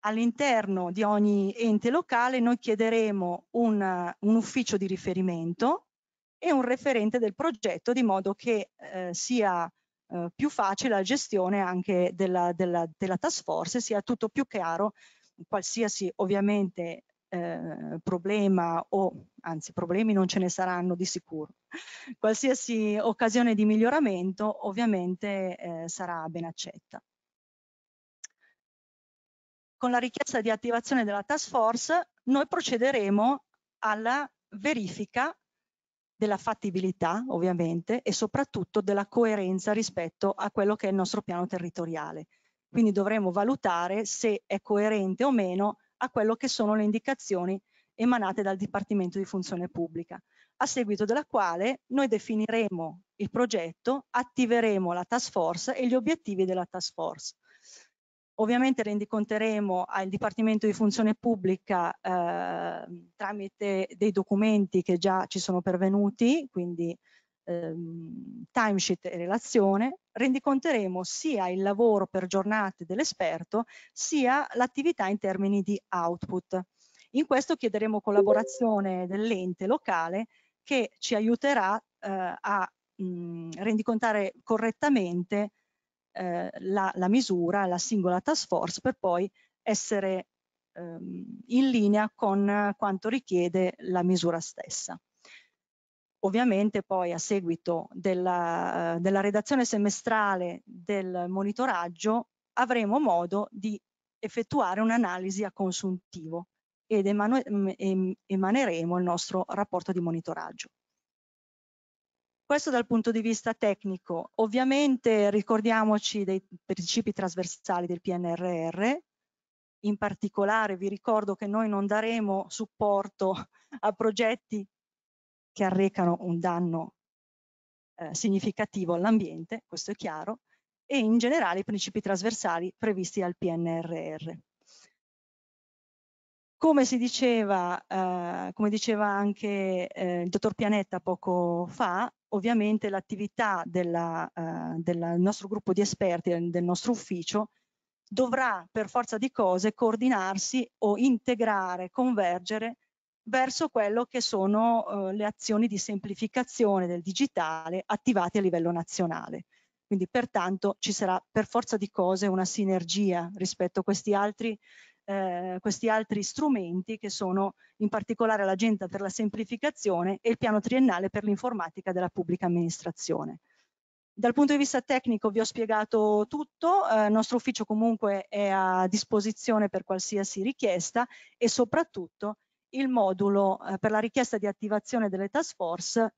All'interno di ogni ente locale noi chiederemo un, un ufficio di riferimento e un referente del progetto di modo che eh, sia eh, più facile la gestione anche della, della, della task force, sia tutto più chiaro, qualsiasi ovviamente eh, problema o anzi problemi non ce ne saranno di sicuro. Qualsiasi occasione di miglioramento ovviamente eh, sarà ben accetta. Con la richiesta di attivazione della task force noi procederemo alla verifica della fattibilità ovviamente e soprattutto della coerenza rispetto a quello che è il nostro piano territoriale. Quindi dovremo valutare se è coerente o meno a quello che sono le indicazioni emanate dal Dipartimento di Funzione Pubblica, a seguito della quale noi definiremo il progetto, attiveremo la task force e gli obiettivi della task force. Ovviamente rendiconteremo al Dipartimento di Funzione Pubblica eh, tramite dei documenti che già ci sono pervenuti, quindi ehm, timesheet e relazione, rendiconteremo sia il lavoro per giornate dell'esperto, sia l'attività in termini di output. In questo chiederemo collaborazione dell'ente locale che ci aiuterà eh, a mh, mm, rendicontare correttamente eh, la, la, misura, la singola task force per poi essere ehm, in linea con quanto richiede la misura stessa. Ovviamente poi a seguito della, eh, della redazione semestrale del monitoraggio avremo modo di effettuare un'analisi a consuntivo ed mm, emaneremo il nostro rapporto di monitoraggio. Questo dal punto di vista tecnico. Ovviamente ricordiamoci dei principi trasversali del PNRR. In particolare vi ricordo che noi non daremo supporto a progetti che arrecano un danno eh, significativo all'ambiente, questo è chiaro, e in generale i principi trasversali previsti dal PNRR. Come, si diceva, eh, come diceva anche eh, il dottor Pianetta poco fa, ovviamente l'attività eh, del nostro gruppo di esperti, del, del nostro ufficio, dovrà per forza di cose coordinarsi o integrare, convergere verso quello che sono eh, le azioni di semplificazione del digitale attivate a livello nazionale. Quindi pertanto ci sarà per forza di cose una sinergia rispetto a questi altri, eh, questi altri strumenti che sono in particolare l'agenda per la semplificazione e il piano triennale per l'informatica della pubblica amministrazione. Dal punto di vista tecnico vi ho spiegato tutto, eh, il nostro ufficio comunque è a disposizione per qualsiasi richiesta e soprattutto il modulo eh, per la richiesta di attivazione delle task force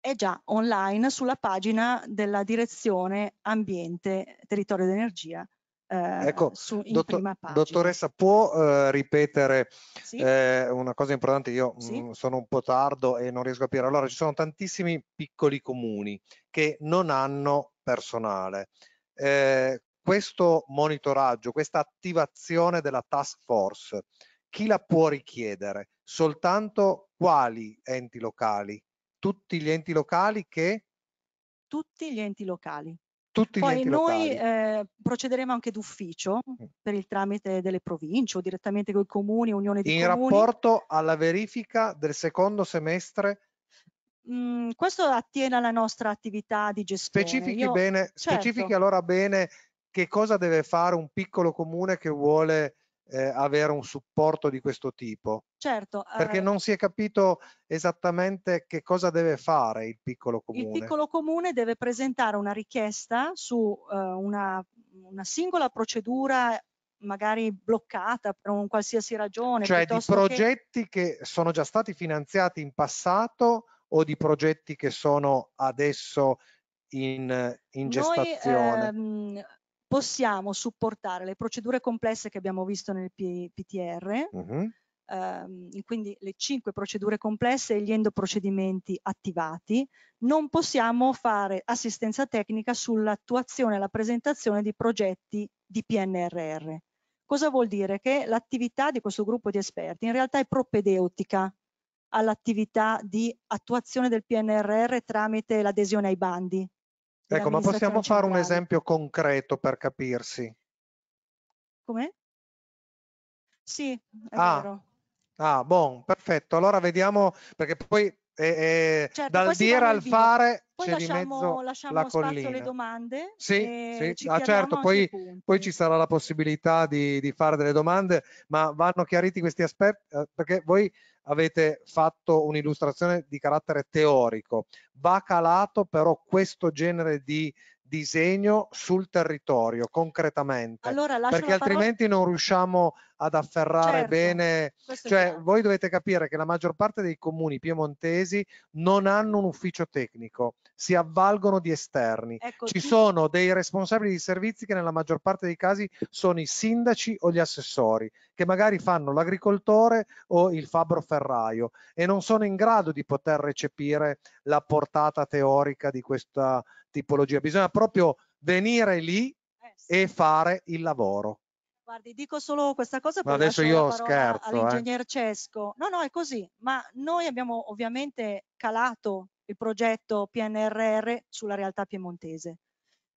è già online sulla pagina della direzione ambiente territorio ed energia eh, ecco, su, dottor, dottoressa, può eh, ripetere sì. eh, una cosa importante? Io sì. mh, mm, sono un po' tardo e non riesco a capire. Allora, ci sono tantissimi piccoli comuni che non hanno personale. Eh, questo monitoraggio, questa attivazione della task force chi la può richiedere? Soltanto quali enti locali? Tutti gli enti locali che? Tutti gli enti locali. Tutti Poi noi eh, procederemo anche d'ufficio mm. per il tramite delle province o direttamente con i comuni, unione di In comuni. In rapporto alla verifica del secondo semestre? Mm, questo attiene alla nostra attività di gestione. Specifichi, Io, bene, certo. specifichi allora bene che cosa deve fare un piccolo comune che vuole eh, avere un supporto di questo tipo. Certo. Perché eh, non si è capito esattamente che cosa deve fare il piccolo comune. Il piccolo comune deve presentare una richiesta su eh, una, una singola procedura magari bloccata per un qualsiasi ragione. Cioè di progetti che... che sono già stati finanziati in passato o di progetti che sono adesso in, in gestazione? Noi, ehm, possiamo supportare le procedure complesse che abbiamo visto nel P PTR, uh -huh. ehm, quindi le cinque procedure complesse e gli endoprocedimenti attivati, non possiamo fare assistenza tecnica sull'attuazione e la presentazione di progetti di PNRR. Cosa vuol dire? Che l'attività di questo gruppo di esperti in realtà è propedeutica all'attività di attuazione del PNRR tramite l'adesione ai bandi, Ecco, ma possiamo fare un esempio concreto per capirsi? Come? Sì, è ah. vero. Ah, buon, perfetto. Allora vediamo, perché poi eh, eh, certo, dal dire al fare poi c'è lasciamo, di mezzo lasciamo la collina. alle domande. Sì, sì. Ah, certo, poi, poi, ci sarà la possibilità di, di, fare delle domande, ma vanno chiariti questi aspetti, eh, perché voi avete fatto un'illustrazione di carattere teorico. Va calato però questo genere di disegno sul territorio concretamente allora, perché altrimenti non riusciamo ad afferrare certo, bene cioè voi dovete capire che la maggior parte dei comuni piemontesi non hanno un ufficio tecnico si avvalgono di esterni. Ecco, Ci sono dei responsabili di servizi che nella maggior parte dei casi sono i sindaci o gli assessori, che magari fanno l'agricoltore o il fabbro ferraio e non sono in grado di poter recepire la portata teorica di questa tipologia. Bisogna proprio venire lì eh, e fare il lavoro. Guardi, dico solo questa cosa per adesso io scherzo eh. all'ingegner eh. Cesco. No, no, è così, ma noi abbiamo ovviamente calato il progetto PNRR sulla realtà piemontese.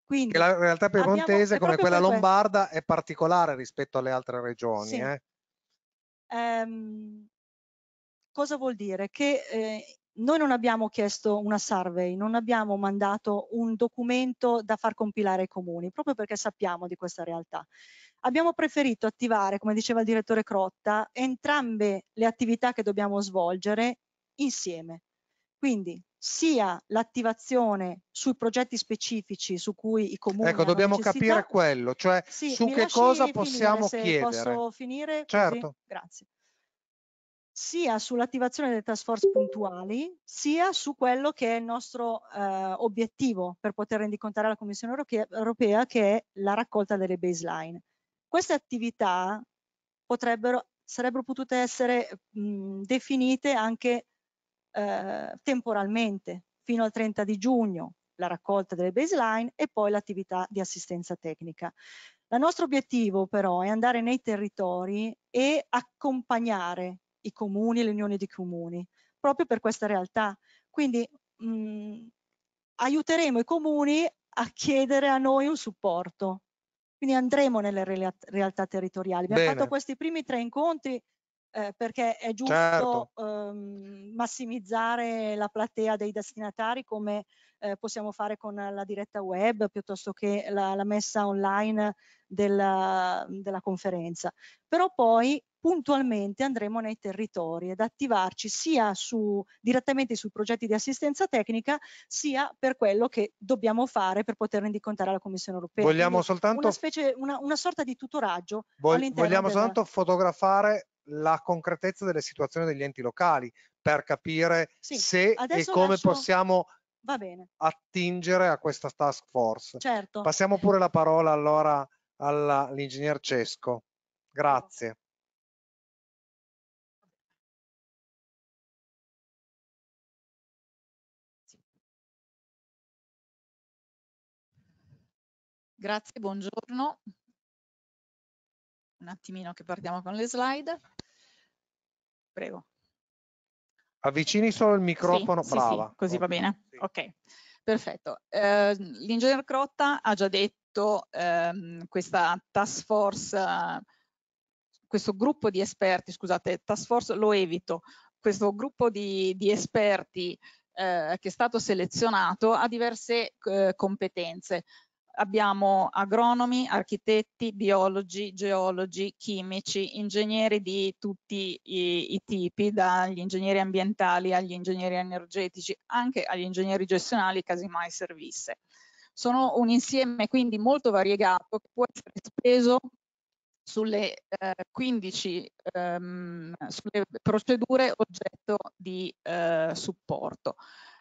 Quindi, che la realtà piemontese abbiamo, come quella lombarda questo. è particolare rispetto alle altre regioni. Sì. Eh. Um, cosa vuol dire? Che eh, noi non abbiamo chiesto una survey, non abbiamo mandato un documento da far compilare ai comuni, proprio perché sappiamo di questa realtà. Abbiamo preferito attivare, come diceva il direttore Crotta, entrambe le attività che dobbiamo svolgere insieme. Quindi sia l'attivazione sui progetti specifici su cui i comuni Ecco, dobbiamo necessità. capire quello, cioè sì, su che cosa possiamo chiedere. Posso finire? Certo. Così? Grazie. Sia sull'attivazione delle task force puntuali, sia su quello che è il nostro eh, obiettivo per poter rendicontare alla Commissione europea, che è la raccolta delle baseline. Queste attività sarebbero potute essere mh, definite anche eh, temporalmente fino al 30 di giugno la raccolta delle baseline e poi l'attività di assistenza tecnica. Il nostro obiettivo però è andare nei territori e accompagnare i comuni e le unioni di comuni proprio per questa realtà. Quindi mh, mm, aiuteremo i comuni a chiedere a noi un supporto. Quindi andremo nelle realtà territoriali. Abbiamo Bene. fatto questi primi tre incontri eh, perché è giusto certo. ehm, massimizzare la platea dei destinatari come eh, possiamo fare con la diretta web piuttosto che la, la messa online della, della, conferenza. Però poi puntualmente andremo nei territori ad attivarci sia su, direttamente sui progetti di assistenza tecnica sia per quello che dobbiamo fare per poter rendicontare alla Commissione europea. Vogliamo Quindi soltanto una, specie, una, una, sorta di tutoraggio. Vog, vogliamo della... soltanto fotografare la concretezza delle situazioni degli enti locali per capire sì, se e come lascio... possiamo attingere a questa task force. Certo. Passiamo pure la parola allora all'ingegner Cesco. Grazie. Grazie, buongiorno un attimino che partiamo con le slide. Prego. Avvicini solo il microfono, sì, brava. Sì, sì, così va bene. Ok, perfetto. Eh, L'ingegner Crotta ha già detto ehm, questa task force, questo gruppo di esperti, scusate, task force lo evito, questo gruppo di, di esperti eh, che è stato selezionato ha diverse eh, competenze abbiamo agronomi, architetti, biologi, geologi, chimici, ingegneri di tutti i, i, tipi, dagli ingegneri ambientali agli ingegneri energetici, anche agli ingegneri gestionali, casimai servisse. Sono un insieme quindi molto variegato che può essere speso sulle, eh, 15, ehm, sulle procedure oggetto di eh, supporto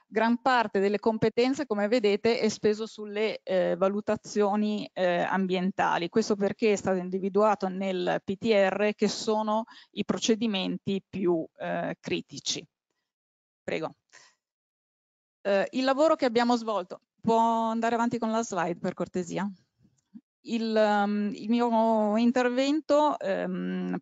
gran parte delle competenze, come vedete, è speso sulle eh, valutazioni eh, ambientali. Questo perché è stato individuato nel PTR che sono i procedimenti più eh, critici. Prego. Eh, il lavoro che abbiamo svolto, può andare avanti con la slide per cortesia? Il, ehm, il mio intervento um,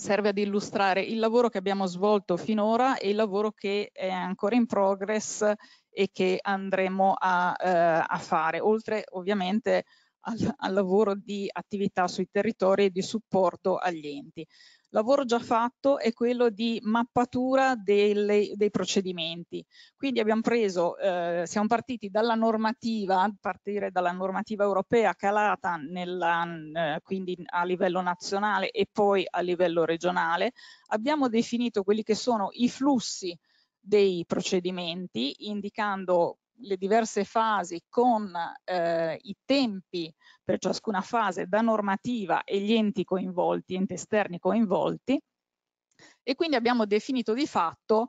serve ad illustrare il lavoro che abbiamo svolto finora e il lavoro che è ancora in progress e che andremo a, eh, a fare, oltre ovviamente al, al lavoro di attività sui territori e di supporto agli enti. Lavoro già fatto è quello di mappatura delle, dei procedimenti. Quindi abbiamo preso, eh, siamo partiti dalla normativa, a partire dalla normativa europea calata nella, eh, quindi a livello nazionale e poi a livello regionale. Abbiamo definito quelli che sono i flussi dei procedimenti, indicando le diverse fasi con eh, i tempi per ciascuna fase da normativa e gli enti coinvolti, enti esterni coinvolti e quindi abbiamo definito di fatto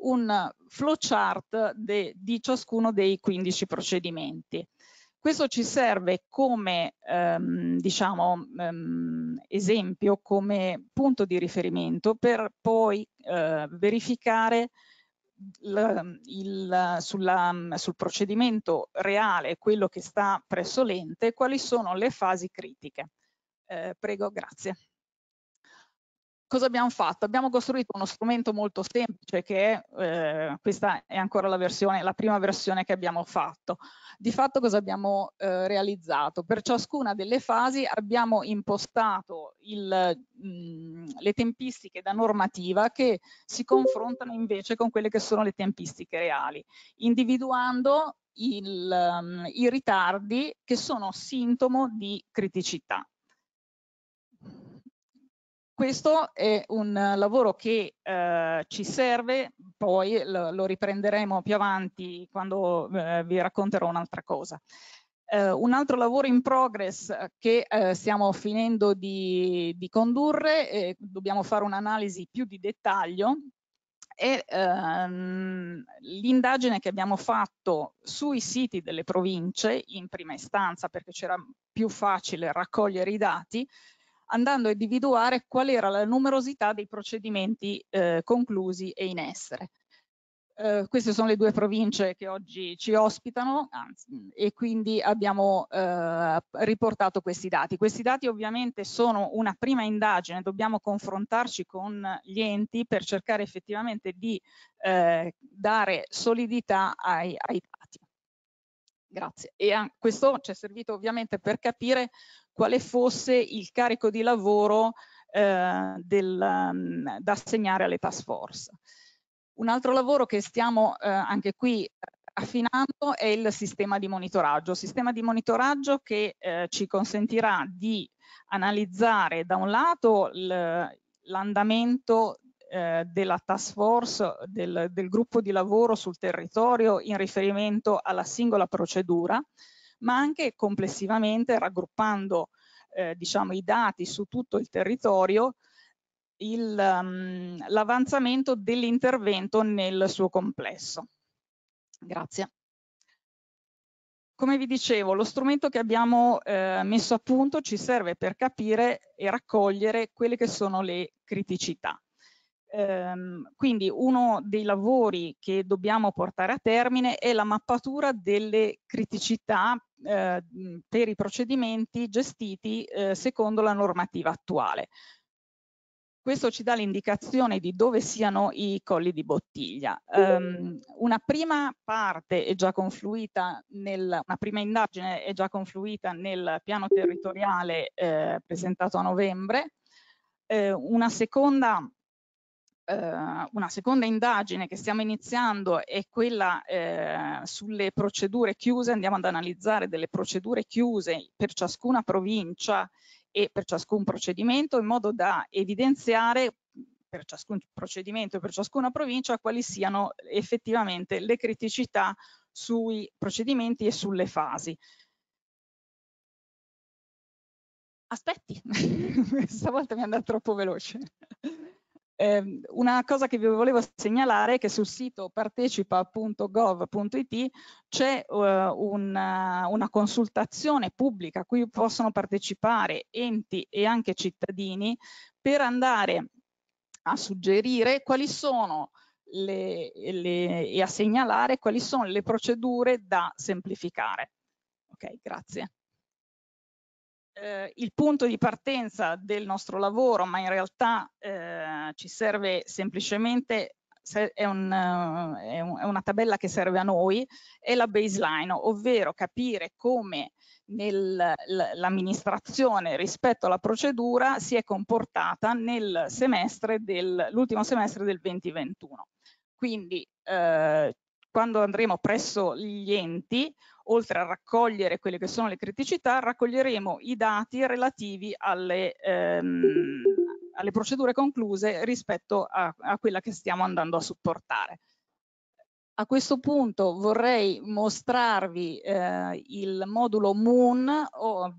un flowchart de, di ciascuno dei 15 procedimenti. Questo ci serve come ehm, diciamo, ehm, esempio, come punto di riferimento per poi eh, verificare il, il, sulla, sul procedimento reale, quello che sta presso l'ente, quali sono le fasi critiche. Eh, prego, grazie cosa abbiamo fatto? Abbiamo costruito uno strumento molto semplice che eh, questa è ancora la, versione, la prima versione che abbiamo fatto. Di fatto cosa abbiamo eh, realizzato? Per ciascuna delle fasi abbiamo impostato il, mh, mm, le tempistiche da normativa che si confrontano invece con quelle che sono le tempistiche reali, individuando il, um, i ritardi che sono sintomo di criticità. Questo è un lavoro che eh, ci serve, poi lo, lo, riprenderemo più avanti quando eh, vi racconterò un'altra cosa. Uh, un altro lavoro in progress eh, che uh, stiamo finendo di, di condurre, eh, dobbiamo fare un'analisi più di dettaglio, è uh, l'indagine che abbiamo fatto sui siti delle province in prima istanza perché c'era più facile raccogliere i dati, andando a individuare qual era la numerosità dei procedimenti eh, conclusi e in essere. Eh, queste sono le due province che oggi ci ospitano anzi, e quindi abbiamo eh, riportato questi dati. Questi dati ovviamente sono una prima indagine, dobbiamo confrontarci con gli enti per cercare effettivamente di eh, dare solidità ai, ai dati. Grazie. E questo ci è servito ovviamente per capire quale fosse il carico di lavoro eh, del, um, da assegnare alle task force. Un altro lavoro che stiamo eh, anche qui eh, affinando è il sistema di monitoraggio, sistema di monitoraggio che eh, ci consentirà di analizzare da un lato l'andamento eh, della task force, del, del gruppo di lavoro sul territorio in riferimento alla singola procedura, ma anche complessivamente raggruppando eh, diciamo, i dati su tutto il territorio mm, l'avanzamento um, dell'intervento nel suo complesso. Grazie. Come vi dicevo, lo strumento che abbiamo eh, messo a punto ci serve per capire e raccogliere quelle che sono le criticità. Ehm, quindi uno dei lavori che dobbiamo portare a termine è la mappatura delle criticità eh, per i procedimenti gestiti eh, secondo la normativa attuale. Questo ci dà l'indicazione di dove siano i colli di bottiglia. Um, una prima parte è già confluita nel, una prima indagine è già confluita nel piano territoriale eh, presentato a novembre, eh, una seconda eh, una seconda indagine che stiamo iniziando è quella eh, sulle procedure chiuse, andiamo ad analizzare delle procedure chiuse per ciascuna provincia e per ciascun procedimento in modo da evidenziare per ciascun procedimento e per ciascuna provincia quali siano effettivamente le criticità sui procedimenti e sulle fasi aspetti, stavolta mi è andato troppo veloce. Eh, una cosa che vi volevo segnalare è che sul sito partecipa.gov.it c'è eh, una, una, consultazione pubblica a cui possono partecipare enti e anche cittadini per andare a suggerire quali sono le, le, e a segnalare quali sono le procedure da semplificare. Ok, grazie eh, il punto di partenza del nostro lavoro, ma in realtà eh, ci serve semplicemente, se è, un, eh, è, un, è, una tabella che serve a noi, è la baseline, ovvero capire come l'amministrazione rispetto alla procedura si è comportata nell'ultimo semestre del 2021. Quindi eh, quando andremo presso gli enti, oltre a raccogliere quelle che sono le criticità, raccoglieremo i dati relativi alle, ehm, alle procedure concluse rispetto a, a quella che stiamo andando a supportare. A questo punto vorrei mostrarvi eh, il modulo Moon. Oh.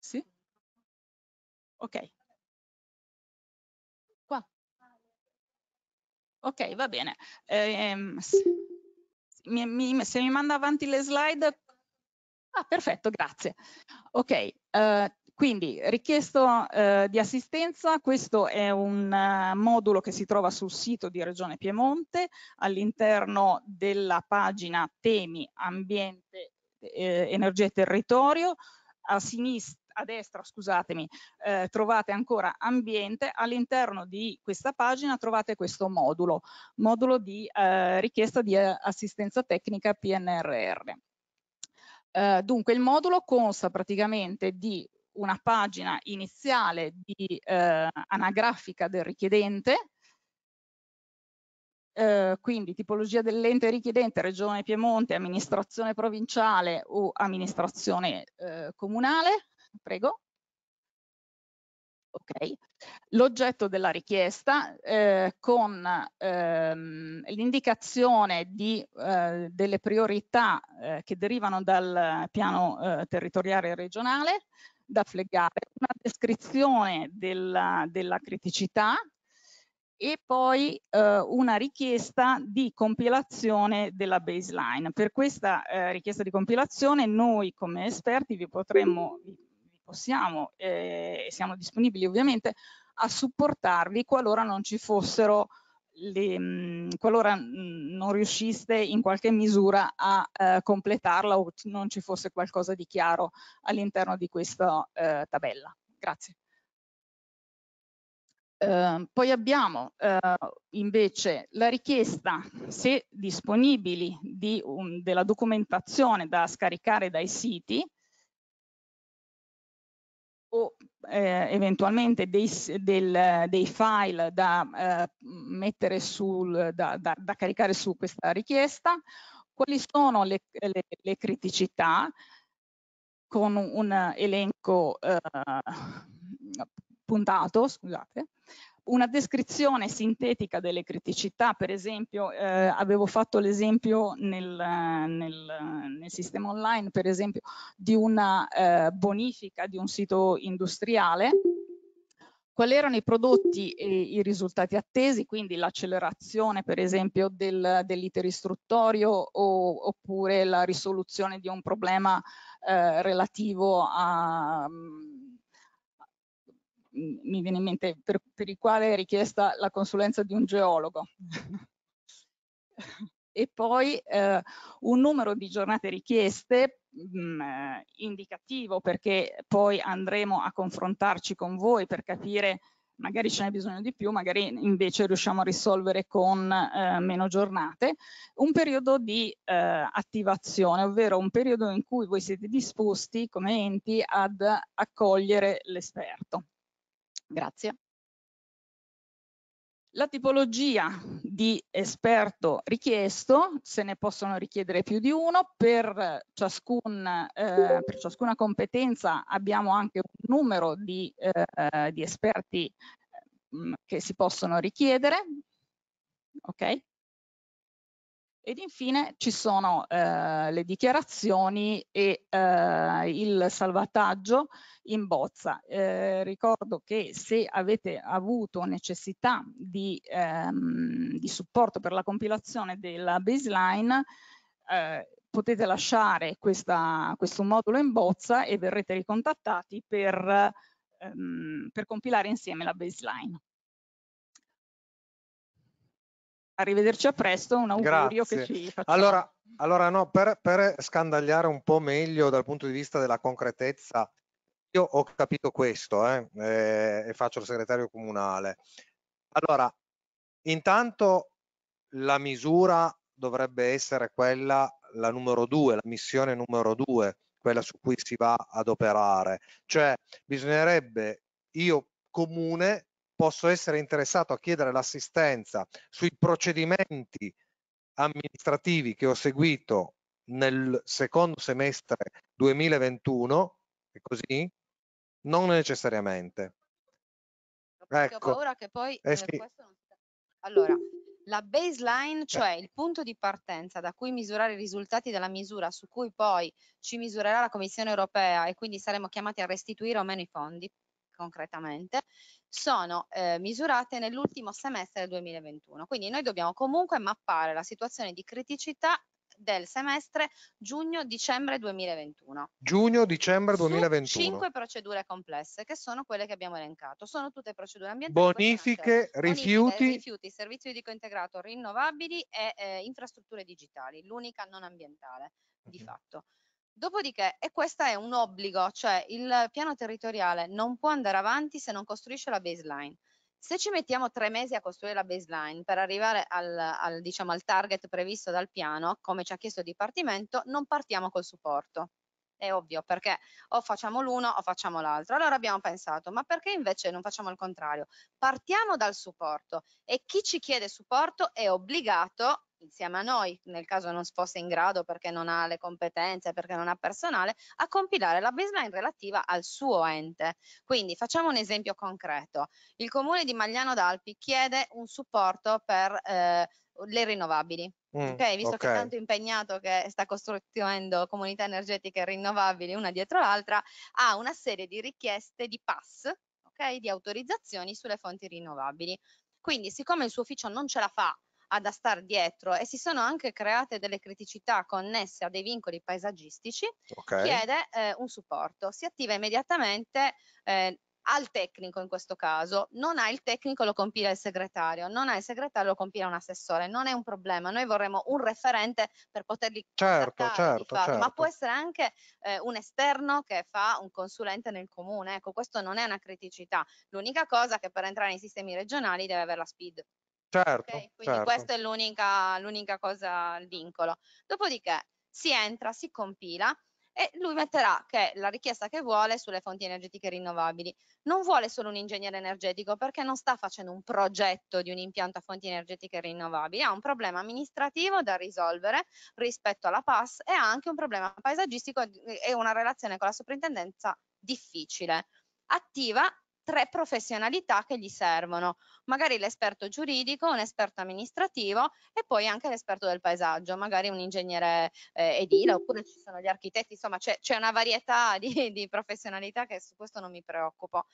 Sì? Ok. Ok, va bene. Eh, se, mi, mi, se mi manda avanti le slide... Ah, perfetto, grazie. Ok, eh, quindi richiesto eh, di assistenza, questo è un uh, modulo che si trova sul sito di Regione Piemonte all'interno della pagina temi ambiente, eh, energia e territorio. A sinistra a destra, scusatemi, eh, trovate ancora ambiente, all'interno di questa pagina trovate questo modulo, modulo di eh, richiesta di eh, assistenza tecnica PNRR. Eh, dunque il modulo consta praticamente di una pagina iniziale di eh, anagrafica del richiedente, eh, quindi tipologia dell'ente richiedente, regione Piemonte, amministrazione provinciale o amministrazione eh, comunale, Prego. Ok, L'oggetto della richiesta eh, con ehm, l'indicazione eh, delle priorità eh, che derivano dal piano eh, territoriale regionale da fleggare, una descrizione della, della criticità e poi eh, una richiesta di compilazione della baseline. Per questa eh, richiesta di compilazione noi come esperti vi potremmo, possiamo eh, e eh, siamo disponibili ovviamente a supportarvi qualora non ci fossero le, mh, mm, qualora mh, non riusciste in qualche misura a eh, completarla o non ci fosse qualcosa di chiaro all'interno di questa eh, tabella. Grazie. Eh, poi abbiamo eh, invece la richiesta, se disponibili, di un, della documentazione da scaricare dai siti, o eh, eventualmente dei, del, dei, file da, eh, mettere sul, da, da, da, caricare su questa richiesta, quali sono le, le, le criticità con un elenco eh, puntato, scusate, una descrizione sintetica delle criticità, per esempio eh, avevo fatto l'esempio nel, nel, nel, sistema online, per esempio di una eh, bonifica di un sito industriale, quali erano i prodotti e i risultati attesi, quindi l'accelerazione per esempio del, dell'iter istruttorio o, oppure la risoluzione di un problema eh, relativo a mi viene in mente, per, per il quale è richiesta la consulenza di un geologo. e poi eh, un numero di giornate richieste mh, mm, eh, indicativo perché poi andremo a confrontarci con voi per capire magari ce n'è bisogno di più, magari invece riusciamo a risolvere con eh, meno giornate, un periodo di eh, attivazione, ovvero un periodo in cui voi siete disposti come enti ad accogliere l'esperto. Grazie. La tipologia di esperto richiesto, se ne possono richiedere più di uno, per, ciascun, eh, per ciascuna competenza abbiamo anche un numero di, eh, di esperti eh, che si possono richiedere. Okay. Ed infine ci sono eh, le dichiarazioni e eh, il salvataggio in bozza. Eh, ricordo che se avete avuto necessità di, ehm, di supporto per la compilazione della baseline, eh, potete lasciare questa, questo modulo in bozza e verrete ricontattati per, ehm, per compilare insieme la baseline arrivederci a presto, un augurio Grazie. che ci facciamo. Allora, allora no, per, per, scandagliare un po' meglio dal punto di vista della concretezza, io ho capito questo eh, eh, e faccio il segretario comunale. Allora, intanto la misura dovrebbe essere quella, la numero due, la missione numero due, quella su cui si va ad operare. Cioè bisognerebbe, io comune, posso essere interessato a chiedere l'assistenza sui procedimenti amministrativi che ho seguito nel secondo semestre 2021 e così? Non necessariamente. Perché ecco. ho paura che poi eh, eh sì. non... Allora, la baseline, cioè il punto di partenza da cui misurare i risultati della misura su cui poi ci misurerà la Commissione europea e quindi saremo chiamati a restituire o meno i fondi concretamente, sono eh, misurate nell'ultimo semestre del 2021. Quindi noi dobbiamo comunque mappare la situazione di criticità del semestre giugno-dicembre 2021. Giugno-dicembre 2021. cinque procedure complesse che sono quelle che abbiamo elencato. Sono tutte procedure ambientali. Bonifiche, rifiuti. rifiuti, servizio di integrato, rinnovabili e eh, infrastrutture digitali, l'unica non ambientale di fatto. Dopodiché, e questo è un obbligo, cioè il piano territoriale non può andare avanti se non costruisce la baseline. Se ci mettiamo tre mesi a costruire la baseline per arrivare al, al, diciamo, al target previsto dal piano, come ci ha chiesto il Dipartimento, non partiamo col supporto è ovvio perché o facciamo l'uno o facciamo l'altro. Allora abbiamo pensato, ma perché invece non facciamo il contrario? Partiamo dal supporto e chi ci chiede supporto è obbligato insieme a noi, nel caso non fosse in grado perché non ha le competenze, perché non ha personale, a compilare la baseline relativa al suo ente. Quindi facciamo un esempio concreto. Il comune di Magliano d'Alpi chiede un supporto per eh, le rinnovabili. Mm, okay? Visto okay. che è tanto impegnato che sta costruendo comunità energetiche rinnovabili una dietro l'altra, ha una serie di richieste di pass, okay? di autorizzazioni sulle fonti rinnovabili. Quindi siccome il suo ufficio non ce la fa ad star dietro e si sono anche create delle criticità connesse a dei vincoli paesaggistici, okay. chiede eh, un supporto. Si attiva immediatamente eh, al tecnico in questo caso, non ha il tecnico lo compila il segretario, non ha il segretario lo compila un assessore, non è un problema, noi vorremmo un referente per poterli certo, certo, certo, ma può certo. essere anche eh, un esterno che fa un consulente nel comune, ecco questo non è una criticità, l'unica cosa che per entrare nei sistemi regionali deve avere la SPID. Certo, okay? Quindi certo. questa è l'unica cosa, il vincolo. Dopodiché si entra, si compila e lui metterà che la richiesta che vuole sulle fonti energetiche rinnovabili. Non vuole solo un ingegnere energetico perché non sta facendo un progetto di un impianto a fonti energetiche rinnovabili, ha un problema amministrativo da risolvere rispetto alla PAS e ha anche un problema paesaggistico eh, e una relazione con la soprintendenza difficile. Attiva tre professionalità che gli servono, magari l'esperto giuridico, un esperto amministrativo e poi anche l'esperto del paesaggio, magari un ingegnere eh, edile oppure ci sono gli architetti, insomma c'è, una varietà di, di professionalità che su questo non mi preoccupo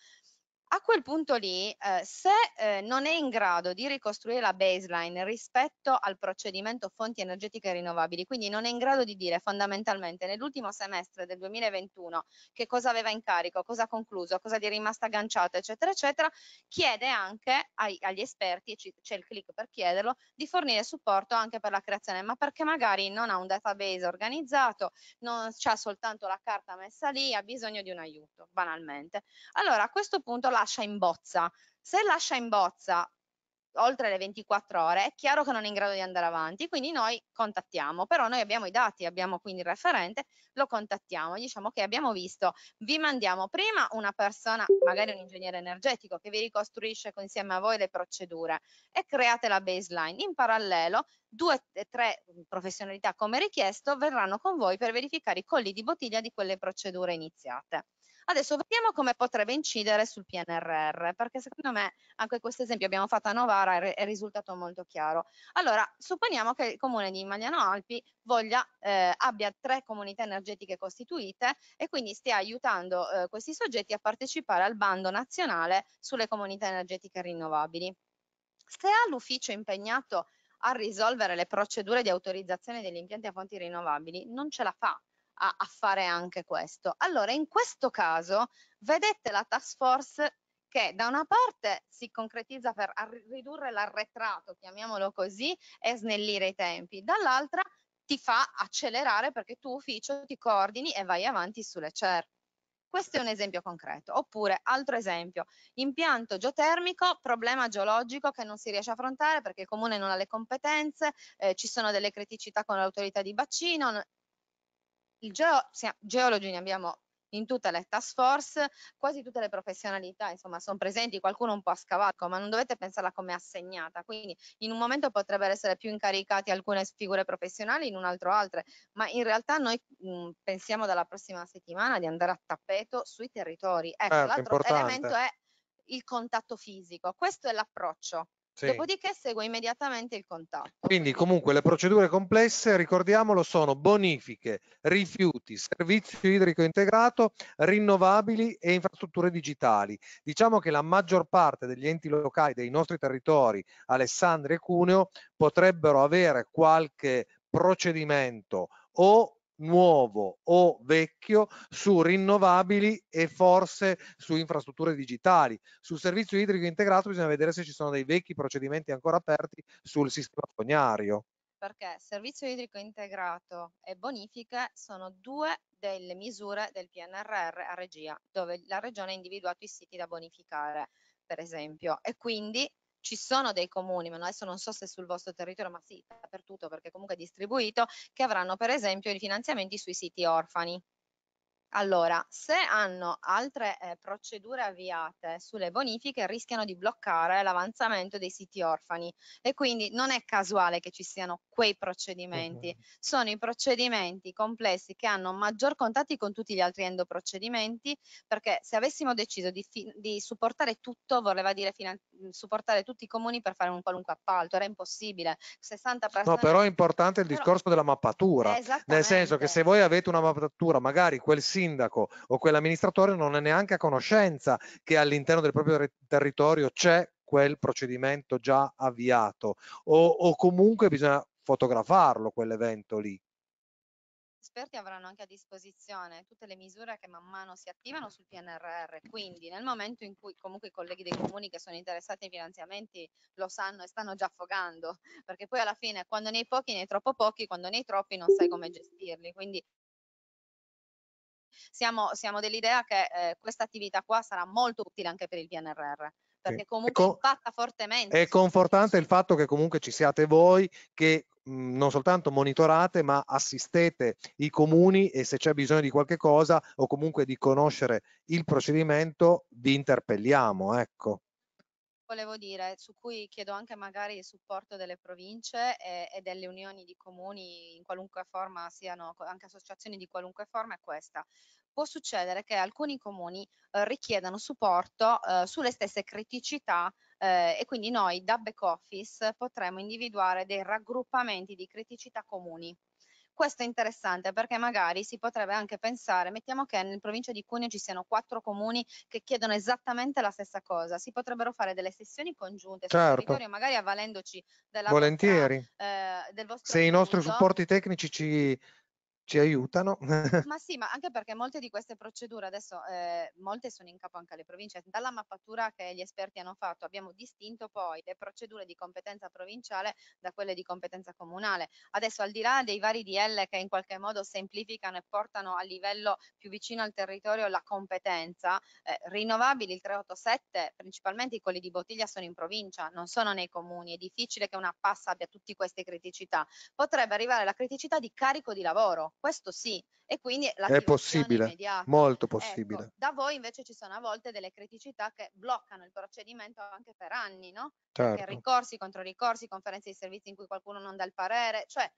a quel punto lì, eh, se eh, non è in grado di ricostruire la baseline rispetto al procedimento fonti energetiche rinnovabili, quindi non è in grado di dire fondamentalmente nell'ultimo semestre del 2021 che cosa aveva in carico, cosa ha concluso, cosa gli è rimasta agganciato, eccetera, eccetera, chiede anche ai, agli esperti, c'è il click per chiederlo, di fornire supporto anche per la creazione, ma perché magari non ha un database organizzato, non ha soltanto la carta messa lì, ha bisogno di un aiuto, banalmente. Allora, a questo punto la lascia in bozza. Se lascia in bozza oltre le 24 ore, è chiaro che non è in grado di andare avanti, quindi noi contattiamo, però noi abbiamo i dati, abbiamo quindi il referente, lo contattiamo, diciamo che abbiamo visto, vi mandiamo prima una persona, magari un ingegnere energetico, che vi ricostruisce insieme a voi le procedure e create la baseline. In parallelo, due o tre professionalità come richiesto verranno con voi per verificare i colli di bottiglia di quelle procedure iniziate. Adesso vediamo come potrebbe incidere sul PNRR, perché secondo me anche questo esempio abbiamo fatto a Novara è risultato molto chiaro. Allora, supponiamo che il comune di Magliano Alpi voglia, eh, abbia tre comunità energetiche costituite e quindi stia aiutando eh, questi soggetti a partecipare al bando nazionale sulle comunità energetiche rinnovabili. Se ha l'ufficio impegnato a risolvere le procedure di autorizzazione degli impianti a fonti rinnovabili, non ce la fa a, a fare anche questo. Allora, in questo caso, vedete la task force che da una parte si concretizza per ridurre l'arretrato, chiamiamolo così, e snellire i tempi, dall'altra ti fa accelerare perché tu ufficio ti coordini e vai avanti sulle CER. Questo è un esempio concreto. Oppure, altro esempio, impianto geotermico, problema geologico che non si riesce a affrontare perché il comune non ha le competenze, eh, ci sono delle criticità con l'autorità di bacino, il geo geologi ne abbiamo in tutte le task force, quasi tutte le professionalità insomma sono presenti, qualcuno un po' a scavalco, ma non dovete pensarla come assegnata, quindi in un momento potrebbero essere più incaricati alcune figure professionali, in un altro altre, ma in realtà noi mh, mm, pensiamo dalla prossima settimana di andare a tappeto sui territori. Ecco, eh, l'altro elemento è il contatto fisico, questo è l'approccio sì. Dopodiché segue immediatamente il contatto. Quindi comunque le procedure complesse, ricordiamolo, sono bonifiche, rifiuti, servizio idrico integrato, rinnovabili e infrastrutture digitali. Diciamo che la maggior parte degli enti locali dei nostri territori, Alessandria e Cuneo, potrebbero avere qualche procedimento o nuovo o vecchio su rinnovabili e forse su infrastrutture digitali. Sul servizio idrico integrato bisogna vedere se ci sono dei vecchi procedimenti ancora aperti sul sistema fognario. Perché servizio idrico integrato e bonifiche sono due delle misure del PNRR a regia, dove la regione ha individuato i siti da bonificare, per esempio, e quindi ci sono dei comuni, ma adesso non so se sul vostro territorio, ma sì, dappertutto perché comunque è distribuito, che avranno per esempio i finanziamenti sui siti orfani. Allora, se hanno altre eh, procedure avviate sulle bonifiche rischiano di bloccare l'avanzamento dei siti orfani e quindi non è casuale che ci siano quei procedimenti, uh -huh. sono i procedimenti complessi che hanno maggior contatti con tutti gli altri endoprocedimenti perché se avessimo deciso di, di supportare tutto voleva dire supportare tutti i comuni per fare un qualunque appalto, era impossibile. 60 persone... No, però è importante il discorso della mappatura, nel senso che se voi avete una mappatura magari quel sito sindaco o quell'amministratore non è neanche a conoscenza che all'interno del proprio territorio c'è quel procedimento già avviato o, o comunque bisogna fotografarlo quell'evento lì. Gli esperti avranno anche a disposizione tutte le misure che man mano si attivano sul PNRR, quindi nel momento in cui comunque i colleghi dei comuni che sono interessati ai finanziamenti lo sanno e stanno già affogando, perché poi alla fine quando ne hai pochi ne hai troppo pochi, quando ne hai troppi non sai come gestirli, quindi siamo, siamo dell'idea che eh, questa attività qua sarà molto utile anche per il PNRR perché comunque con, impatta fortemente. È confortante il fatto che comunque ci siate voi che mhmm, non soltanto monitorate ma assistete i comuni e se c'è bisogno di qualche cosa o comunque di conoscere il procedimento vi interpelliamo. Ecco volevo dire, su cui chiedo anche magari il supporto delle province e, eh, e, delle unioni di comuni in qualunque forma siano, anche associazioni di qualunque forma, è questa. Può succedere che alcuni comuni eh, richiedano supporto eh, sulle stesse criticità eh, e quindi noi da back office potremo individuare dei raggruppamenti di criticità comuni questo è interessante perché magari si potrebbe anche pensare, mettiamo che nel provincio di Cuneo ci siano quattro comuni che chiedono esattamente la stessa cosa, si potrebbero fare delle sessioni congiunte certo. sul territorio, magari avvalendoci della Volentieri. Vostra, eh, del vostro Se aiuto. i nostri supporti tecnici ci ci aiutano. ma sì, ma anche perché molte di queste procedure adesso, eh, molte sono in capo anche alle province, dalla mappatura che gli esperti hanno fatto abbiamo distinto poi le procedure di competenza provinciale da quelle di competenza comunale. Adesso al di là dei vari DL che in qualche modo semplificano e portano a livello più vicino al territorio la competenza, eh, rinnovabili il 387, principalmente i colli di bottiglia sono in provincia, non sono nei comuni, è difficile che una passa abbia tutte queste criticità. Potrebbe arrivare la criticità di carico di lavoro questo sì, e quindi la è possibile, immediata. molto ecco, possibile. Ecco, da voi invece ci sono a volte delle criticità che bloccano il procedimento anche per anni, no? Certo. ricorsi contro ricorsi, conferenze di servizi in cui qualcuno non dà il parere, cioè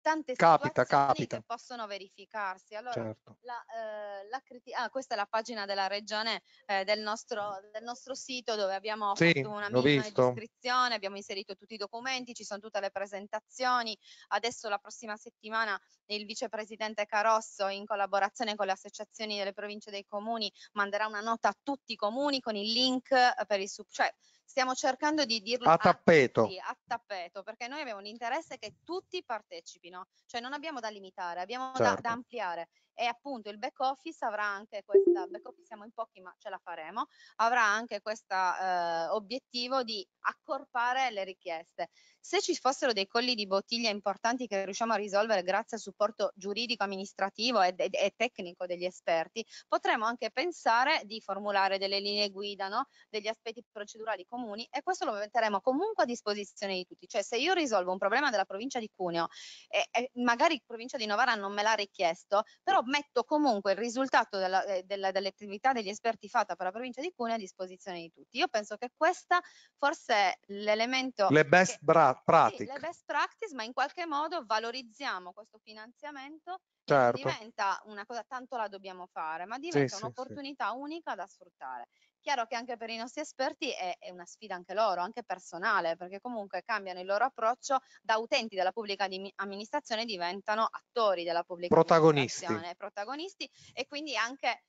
tante capita, situazioni capita. che possono verificarsi. Allora, certo. la, eh, la ah, questa è la pagina della regione eh, del, nostro, del, nostro, sito dove abbiamo sì, fatto una minima descrizione, abbiamo inserito tutti i documenti, ci sono tutte le presentazioni. Adesso la prossima settimana il vicepresidente Carosso in collaborazione con le associazioni delle province e dei comuni manderà una nota a tutti i comuni con il link eh, per il sub... Cioè, stiamo cercando di dirlo a tappeto. A, sì, a tappeto, perché noi abbiamo un interesse che tutti partecipino, cioè non abbiamo da limitare, abbiamo certo. da, da certo. ampliare e appunto il back office avrà anche questa, back office siamo in pochi ma ce la faremo, avrà anche questo eh, obiettivo di accorpare le richieste. Se ci fossero dei colli di bottiglia importanti che riusciamo a risolvere grazie al supporto giuridico, amministrativo e, e, e tecnico degli esperti, potremmo anche pensare di formulare delle linee guida, no? degli aspetti procedurali comuni e questo lo metteremo comunque a disposizione di tutti. Cioè se io risolvo un problema della provincia di Cuneo e, e magari provincia di Novara non me l'ha richiesto, però metto comunque il risultato della, eh, della, dell'attività degli esperti fatta per la provincia di Cuneo a disposizione di tutti. Io penso che questa forse è l'elemento... Le best, che, bra- sì, le best practice, ma in qualche modo valorizziamo questo finanziamento certo. diventa una cosa, tanto la dobbiamo fare, ma diventa sì, un'opportunità sì, unica da sfruttare chiaro che anche per i nostri esperti è, è, una sfida anche loro, anche personale, perché comunque cambiano il loro approccio da utenti della pubblica amministrazione diventano attori della pubblica protagonisti. amministrazione, protagonisti e quindi anche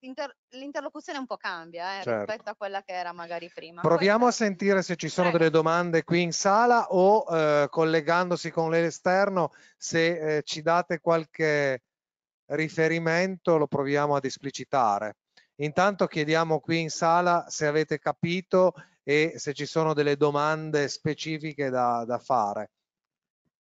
eh, l'interlocuzione un po' cambia eh, certo. rispetto a quella che era magari prima. Proviamo Questa... a sentire se ci sono Prego. delle domande qui in sala o eh, collegandosi con l'esterno, se eh, ci date qualche riferimento lo proviamo ad esplicitare. Intanto chiediamo qui in sala se avete capito e se ci sono delle domande specifiche da, da fare.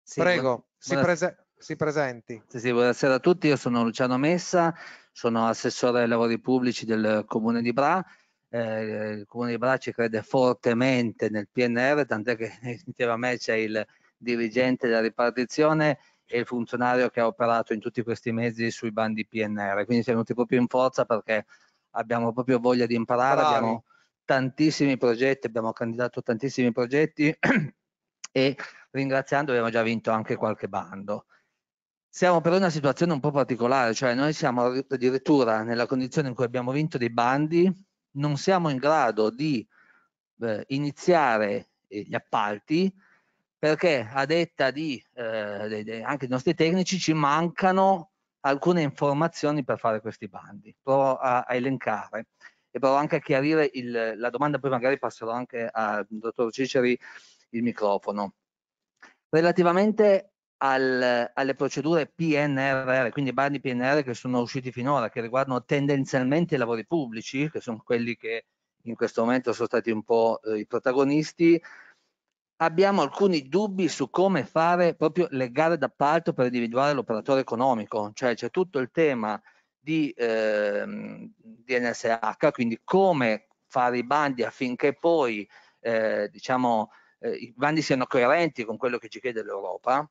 Sì, Prego, si, prese si, presenti. Sì, sì, buonasera a tutti, io sono Luciano Messa, sono assessore ai lavori pubblici del Comune di Bra. Eh, il Comune di Bra ci crede fortemente nel PNR, tant'è che insieme a me c'è il dirigente della ripartizione e il funzionario che ha operato in tutti questi mesi sui bandi PNR. Quindi siamo venuti proprio in forza perché abbiamo proprio voglia di imparare, Bravi. abbiamo tantissimi progetti, abbiamo candidato tantissimi progetti e ringraziando abbiamo già vinto anche qualche bando. Siamo però in una situazione un po' particolare, cioè noi siamo addirittura nella condizione in cui abbiamo vinto dei bandi, non siamo in grado di eh, iniziare eh, gli appalti perché a detta di, eh, anche dei nostri tecnici ci mancano alcune informazioni per fare questi bandi. Provo a, a elencare e provo anche a chiarire il, la domanda, poi magari passerò anche al dottor Ciceri il microfono. Relativamente al, alle procedure PNRR, quindi bandi PNR che sono usciti finora, che riguardano tendenzialmente i lavori pubblici, che sono quelli che in questo momento sono stati un po' eh, i protagonisti, abbiamo alcuni dubbi su come fare proprio le gare d'appalto per individuare l'operatore economico, cioè c'è tutto il tema di, ehm, di NSH, quindi come fare i bandi affinché poi eh, diciamo, eh, i bandi siano coerenti con quello che ci chiede l'Europa.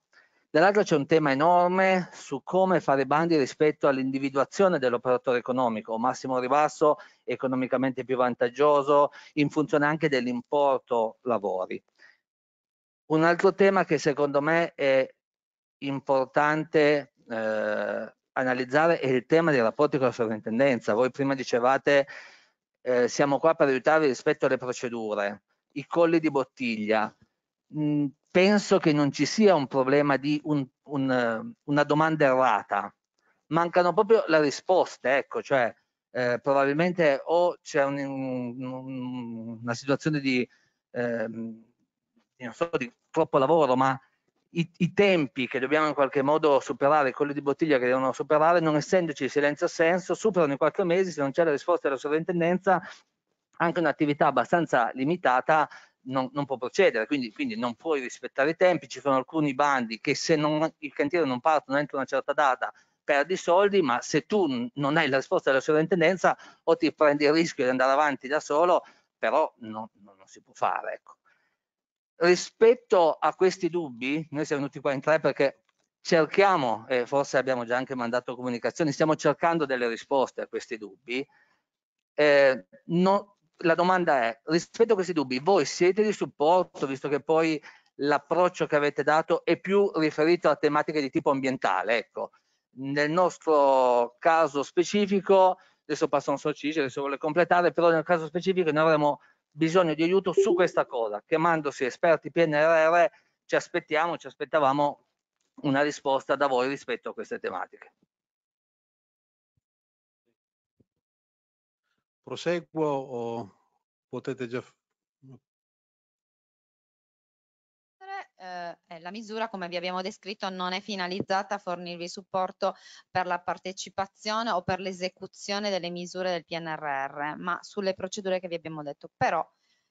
Dall'altro c'è un tema enorme su come fare i bandi rispetto all'individuazione dell'operatore economico, massimo ribasso, economicamente più vantaggioso, in funzione anche dell'importo lavori. Un altro tema che secondo me è importante eh, analizzare è il tema dei rapporti con la sovrintendenza. Voi prima dicevate eh, siamo qua per aiutarvi rispetto alle procedure, i colli di bottiglia. Mm, penso che non ci sia un problema di un, un, una domanda errata, mancano proprio le risposte, ecco, cioè eh, probabilmente o c'è un, una situazione di... Ehm, non so di troppo lavoro, ma i, i, tempi che dobbiamo in qualche modo superare, quelli di bottiglia che devono superare, non essendoci silenzio assenso, superano in quattro mesi, se non c'è la risposta della sovrintendenza, anche un'attività abbastanza limitata non, non, può procedere, quindi, quindi, non puoi rispettare i tempi, ci sono alcuni bandi che se non, il cantiere non partono entro una certa data perdi soldi, ma se tu non hai la risposta della sovrintendenza o ti prendi il rischio di andare avanti da solo, però non, non si può fare. Ecco rispetto a questi dubbi, noi siamo venuti qua in tre perché cerchiamo, e forse abbiamo già anche mandato comunicazioni, stiamo cercando delle risposte a questi dubbi. Eh, no, la domanda è, rispetto a questi dubbi, voi siete di supporto, visto che poi l'approccio che avete dato è più riferito a tematiche di tipo ambientale, ecco. Nel nostro caso specifico, adesso passo a un sorcice, adesso vuole completare, però nel caso specifico noi avremmo bisogno di aiuto su questa cosa, chiamandosi esperti PNRR ci aspettiamo, ci aspettavamo una risposta da voi rispetto a queste tematiche. Proseguo o potete già Eh, eh, la misura, come vi abbiamo descritto, non è finalizzata a fornirvi supporto per la partecipazione o per l'esecuzione delle misure del PNRR, ma sulle procedure che vi abbiamo detto. Però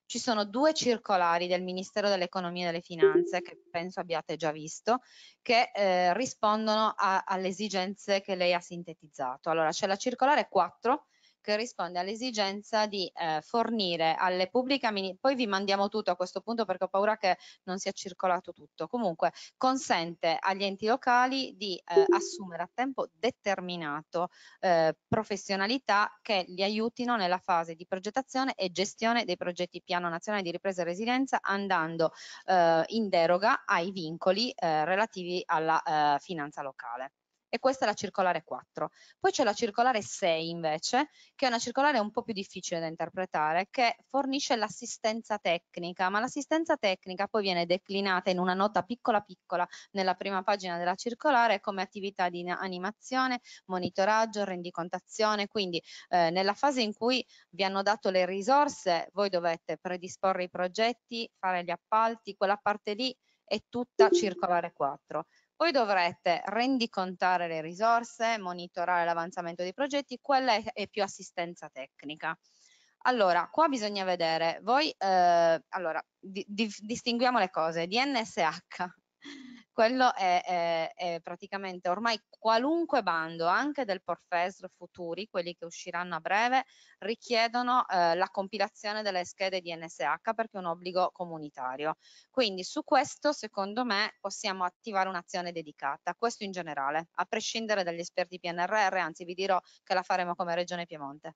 ci sono due circolari del Ministero dell'Economia e delle Finanze, che penso abbiate già visto, che eh, rispondono a, alle esigenze che lei ha sintetizzato. Allora, c'è la circolare 4 risponde all'esigenza di eh, fornire alle pubbliche amministrazioni, poi vi mandiamo tutto a questo punto perché ho paura che non sia circolato tutto, comunque consente agli enti locali di eh, assumere a tempo determinato eh, professionalità che li aiutino nella fase di progettazione e gestione dei progetti piano nazionale di ripresa e resilienza andando eh, in deroga ai vincoli eh, relativi alla eh, finanza locale e questa è la circolare 4. Poi c'è la circolare 6 invece, che è una circolare un po' più difficile da interpretare, che fornisce l'assistenza tecnica, ma l'assistenza tecnica poi viene declinata in una nota piccola piccola nella prima pagina della circolare come attività di animazione, monitoraggio, rendicontazione, quindi eh, nella fase in cui vi hanno dato le risorse, voi dovete predisporre i progetti, fare gli appalti, quella parte lì è tutta mhm. circolare 4. Voi dovrete rendicontare le risorse, monitorare l'avanzamento dei progetti, quella è più assistenza tecnica. Allora, qua bisogna vedere, voi, eh, allora, di, di, distinguiamo le cose, DNSH quello è, è, è, praticamente ormai qualunque bando, anche del Porfes futuri, quelli che usciranno a breve, richiedono eh, la compilazione delle schede di NSH perché è un obbligo comunitario. Quindi su questo, secondo me, possiamo attivare un'azione dedicata, questo in generale, a prescindere dagli esperti PNRR, anzi vi dirò che la faremo come Regione Piemonte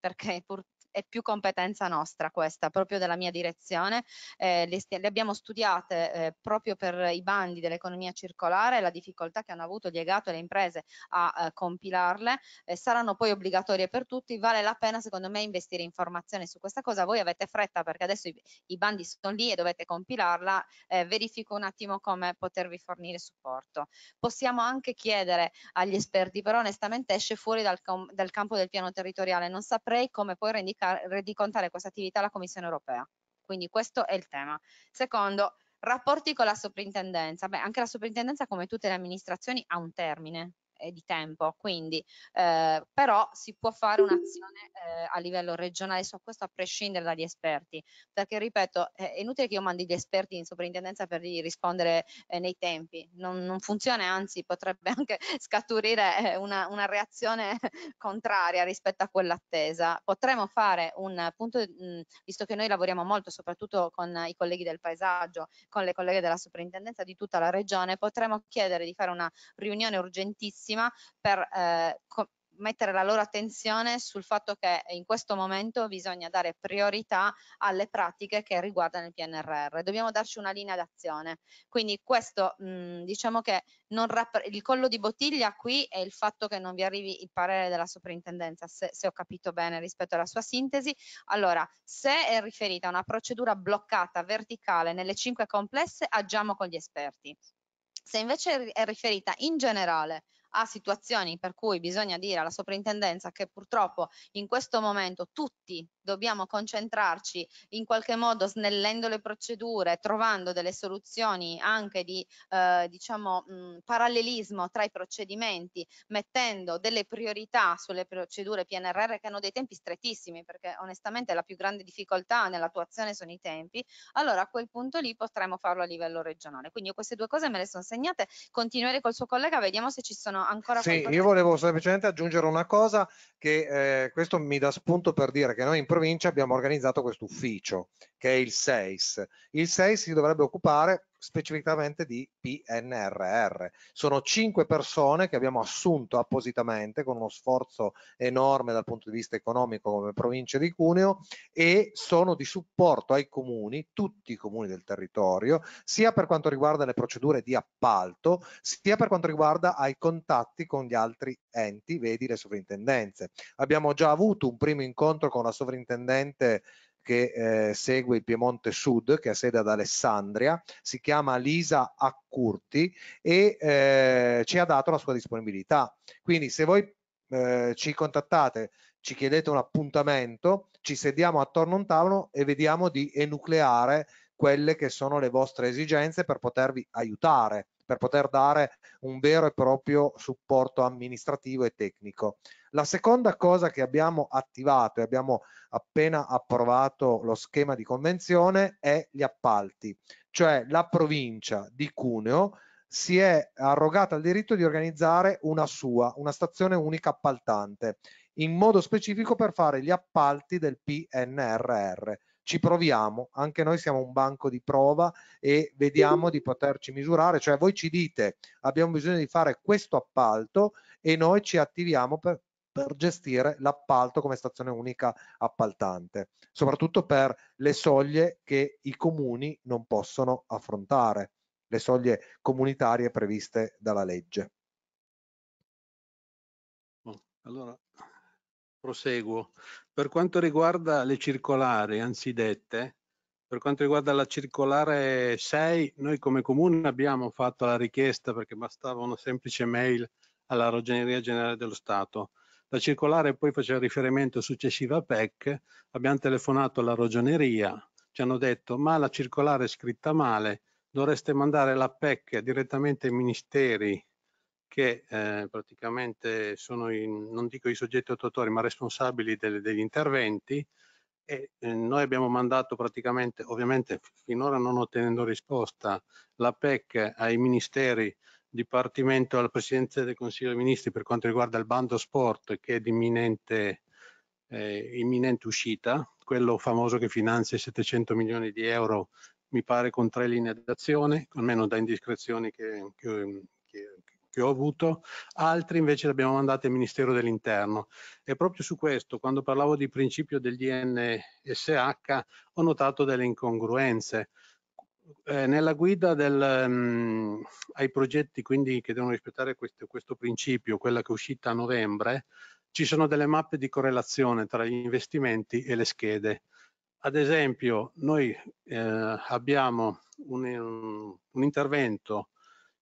perché pur, è più competenza nostra questa, proprio della mia direzione, eh, le, le, abbiamo studiate eh, proprio per i bandi dell'economia circolare, la difficoltà che hanno avuto gli EGATO e le imprese a eh, compilarle, eh, saranno poi obbligatorie per tutti, vale la pena secondo me investire in formazione su questa cosa, voi avete fretta perché adesso i, i bandi sono lì e dovete compilarla, eh, verifico un attimo come potervi fornire supporto. Possiamo anche chiedere agli esperti, però onestamente esce fuori dal, dal campo del piano territoriale, non saprei come poi rendicare rendicontare questa attività alla Commissione europea. Quindi questo è il tema. Secondo, rapporti con la soprintendenza. Beh, anche la soprintendenza, come tutte le amministrazioni, ha un termine e eh, di tempo, quindi eh, però si può fare un'azione eh, a livello regionale su questo a prescindere dagli esperti, perché ripeto è inutile che io mandi gli esperti in soprintendenza per rispondere eh, nei tempi, non, non, funziona, anzi potrebbe anche scaturire eh, una, una, reazione contraria rispetto a quella attesa. Potremmo fare un punto, mh, visto che noi lavoriamo molto soprattutto con i colleghi del paesaggio, con le colleghe della soprintendenza di tutta la regione, potremmo chiedere di fare una riunione urgentissima importantissima per eh, mettere la loro attenzione sul fatto che in questo momento bisogna dare priorità alle pratiche che riguardano il PNRR. Dobbiamo darci una linea d'azione. Quindi questo mh, diciamo che il collo di bottiglia qui è il fatto che non vi arrivi il parere della soprintendenza, se, se ho capito bene rispetto alla sua sintesi. Allora, se è riferita a una procedura bloccata verticale nelle cinque complesse, agiamo con gli esperti. Se invece è riferita in generale a situazioni per cui bisogna dire alla soprintendenza che purtroppo in questo momento tutti dobbiamo concentrarci in qualche modo snellendo le procedure, trovando delle soluzioni anche di eh, diciamo, mh, mm, parallelismo tra i procedimenti, mettendo delle priorità sulle procedure PNRR che hanno dei tempi strettissimi, perché onestamente la più grande difficoltà nell'attuazione sono i tempi, allora a quel punto lì potremmo farlo a livello regionale. Quindi io queste due cose me le sono segnate, continuerei col suo collega, vediamo se ci sono ancora Sì, io volevo semplicemente aggiungere una cosa che eh, questo mi dà spunto per dire che noi in provincia abbiamo organizzato questo ufficio che è il SEIS. Il SEIS si dovrebbe occupare specificamente di PNRR. Sono cinque persone che abbiamo assunto appositamente con uno sforzo enorme dal punto di vista economico come provincia di Cuneo e sono di supporto ai comuni, tutti i comuni del territorio, sia per quanto riguarda le procedure di appalto, sia per quanto riguarda ai contatti con gli altri enti, vedi le sovrintendenze. Abbiamo già avuto un primo incontro con la sovrintendente che eh, segue il Piemonte Sud, che ha sede ad Alessandria, si chiama Lisa Accurti e eh, ci ha dato la sua disponibilità. Quindi se voi eh, ci contattate, ci chiedete un appuntamento, ci sediamo attorno a un tavolo e vediamo di enucleare quelle che sono le vostre esigenze per potervi aiutare per poter dare un vero e proprio supporto amministrativo e tecnico. La seconda cosa che abbiamo attivato e abbiamo appena approvato lo schema di convenzione è gli appalti, cioè la provincia di Cuneo si è arrogata il diritto di organizzare una sua, una stazione unica appaltante, in modo specifico per fare gli appalti del PNRR ci proviamo, anche noi siamo un banco di prova e vediamo di poterci misurare, cioè voi ci dite abbiamo bisogno di fare questo appalto e noi ci attiviamo per, per gestire l'appalto come stazione unica appaltante, soprattutto per le soglie che i comuni non possono affrontare, le soglie comunitarie previste dalla legge. Allora proseguo. Per quanto riguarda le circolari anzidette, per quanto riguarda la circolare 6, noi come comune abbiamo fatto la richiesta perché bastava una semplice mail alla Ragioneria Generale dello Stato. La circolare poi faceva riferimento successiva a PEC, abbiamo telefonato alla Ragioneria, ci hanno detto ma la circolare è scritta male, dovreste mandare la PEC direttamente ai ministeri che eh, praticamente sono, in, non dico i soggetti attuatori, ma responsabili del, degli interventi e eh, noi abbiamo mandato praticamente, ovviamente finora non ottenendo risposta, la PEC ai ministeri, dipartimento alla Presidenza del Consiglio dei Ministri per quanto riguarda il bando sport che è di imminente, eh, imminente uscita, quello famoso che finanzia i 700 milioni di euro mi pare con tre linee d'azione, almeno da indiscrezioni che, che, che ho avuto, altri invece li abbiamo mandati al Ministero dell'Interno. E proprio su questo, quando parlavo di principio del DNSH, ho notato delle incongruenze. Eh, nella guida del, um, ai progetti quindi, che devono rispettare questo, questo principio, quella che è uscita a novembre, ci sono delle mappe di correlazione tra gli investimenti e le schede. Ad esempio, noi eh, abbiamo un, un, un intervento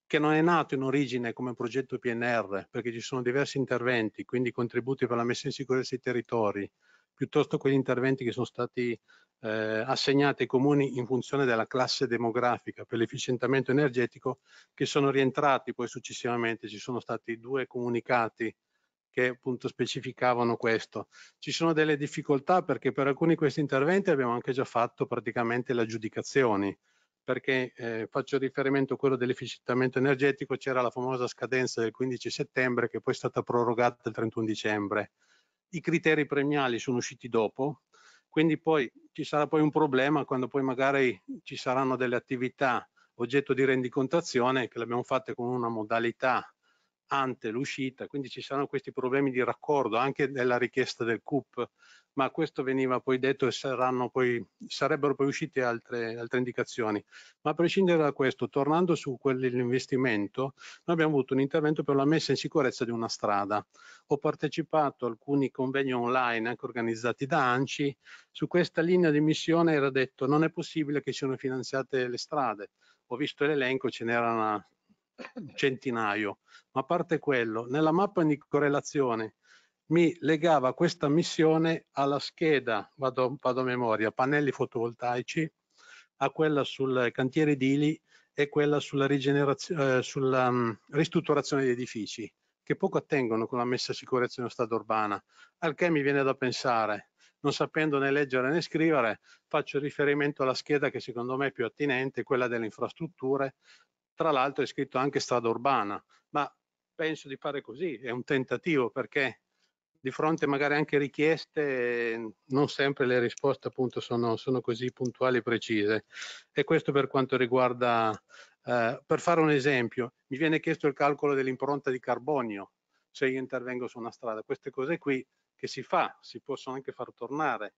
che non è nato in origine come progetto PNR, perché ci sono diversi interventi, quindi contributi per la messa in sicurezza dei territori, piuttosto quegli interventi che sono stati eh, assegnati ai comuni in funzione della classe demografica per l'efficientamento energetico, che sono rientrati poi successivamente. Ci sono stati due comunicati che appunto specificavano questo. Ci sono delle difficoltà perché per alcuni di questi interventi abbiamo anche già fatto praticamente le aggiudicazioni, perché eh, faccio riferimento a quello dell'efficientamento energetico, c'era la famosa scadenza del 15 settembre che poi è stata prorogata il 31 dicembre. I criteri premiali sono usciti dopo, quindi poi ci sarà poi un problema quando poi magari ci saranno delle attività oggetto di rendicontazione che le abbiamo fatte con una modalità ante l'uscita, quindi ci saranno questi problemi di raccordo anche della richiesta del CUP ma questo veniva poi detto e poi, sarebbero poi uscite altre, altre, indicazioni. Ma a prescindere da questo, tornando su quell'investimento, noi abbiamo avuto un intervento per la messa in sicurezza di una strada. Ho partecipato a alcuni convegni online, anche organizzati da ANCI, su questa linea di missione era detto non è possibile che siano finanziate le strade. Ho visto l'elenco, ce n'era una eh centinaio, ma a parte quello, nella mappa di correlazione mi legava questa missione alla scheda, vado, vado a memoria, pannelli fotovoltaici, a quella sul cantiere edili e quella sulla, eh, sulla um, ristrutturazione di edifici, che poco attengono con la messa a sicurezza in uno stato urbano. al che mi viene da pensare, non sapendo né leggere né scrivere, faccio riferimento alla scheda che secondo me è più attinente, quella delle infrastrutture, tra l'altro è scritto anche strada urbana, ma penso di fare così, è un tentativo perché di fronte magari anche richieste, non sempre le risposte appunto sono, sono così puntuali e precise. E questo per quanto riguarda, eh, per fare un esempio, mi viene chiesto il calcolo dell'impronta di carbonio se io intervengo su una strada. Queste cose qui che si fa, si possono anche far tornare.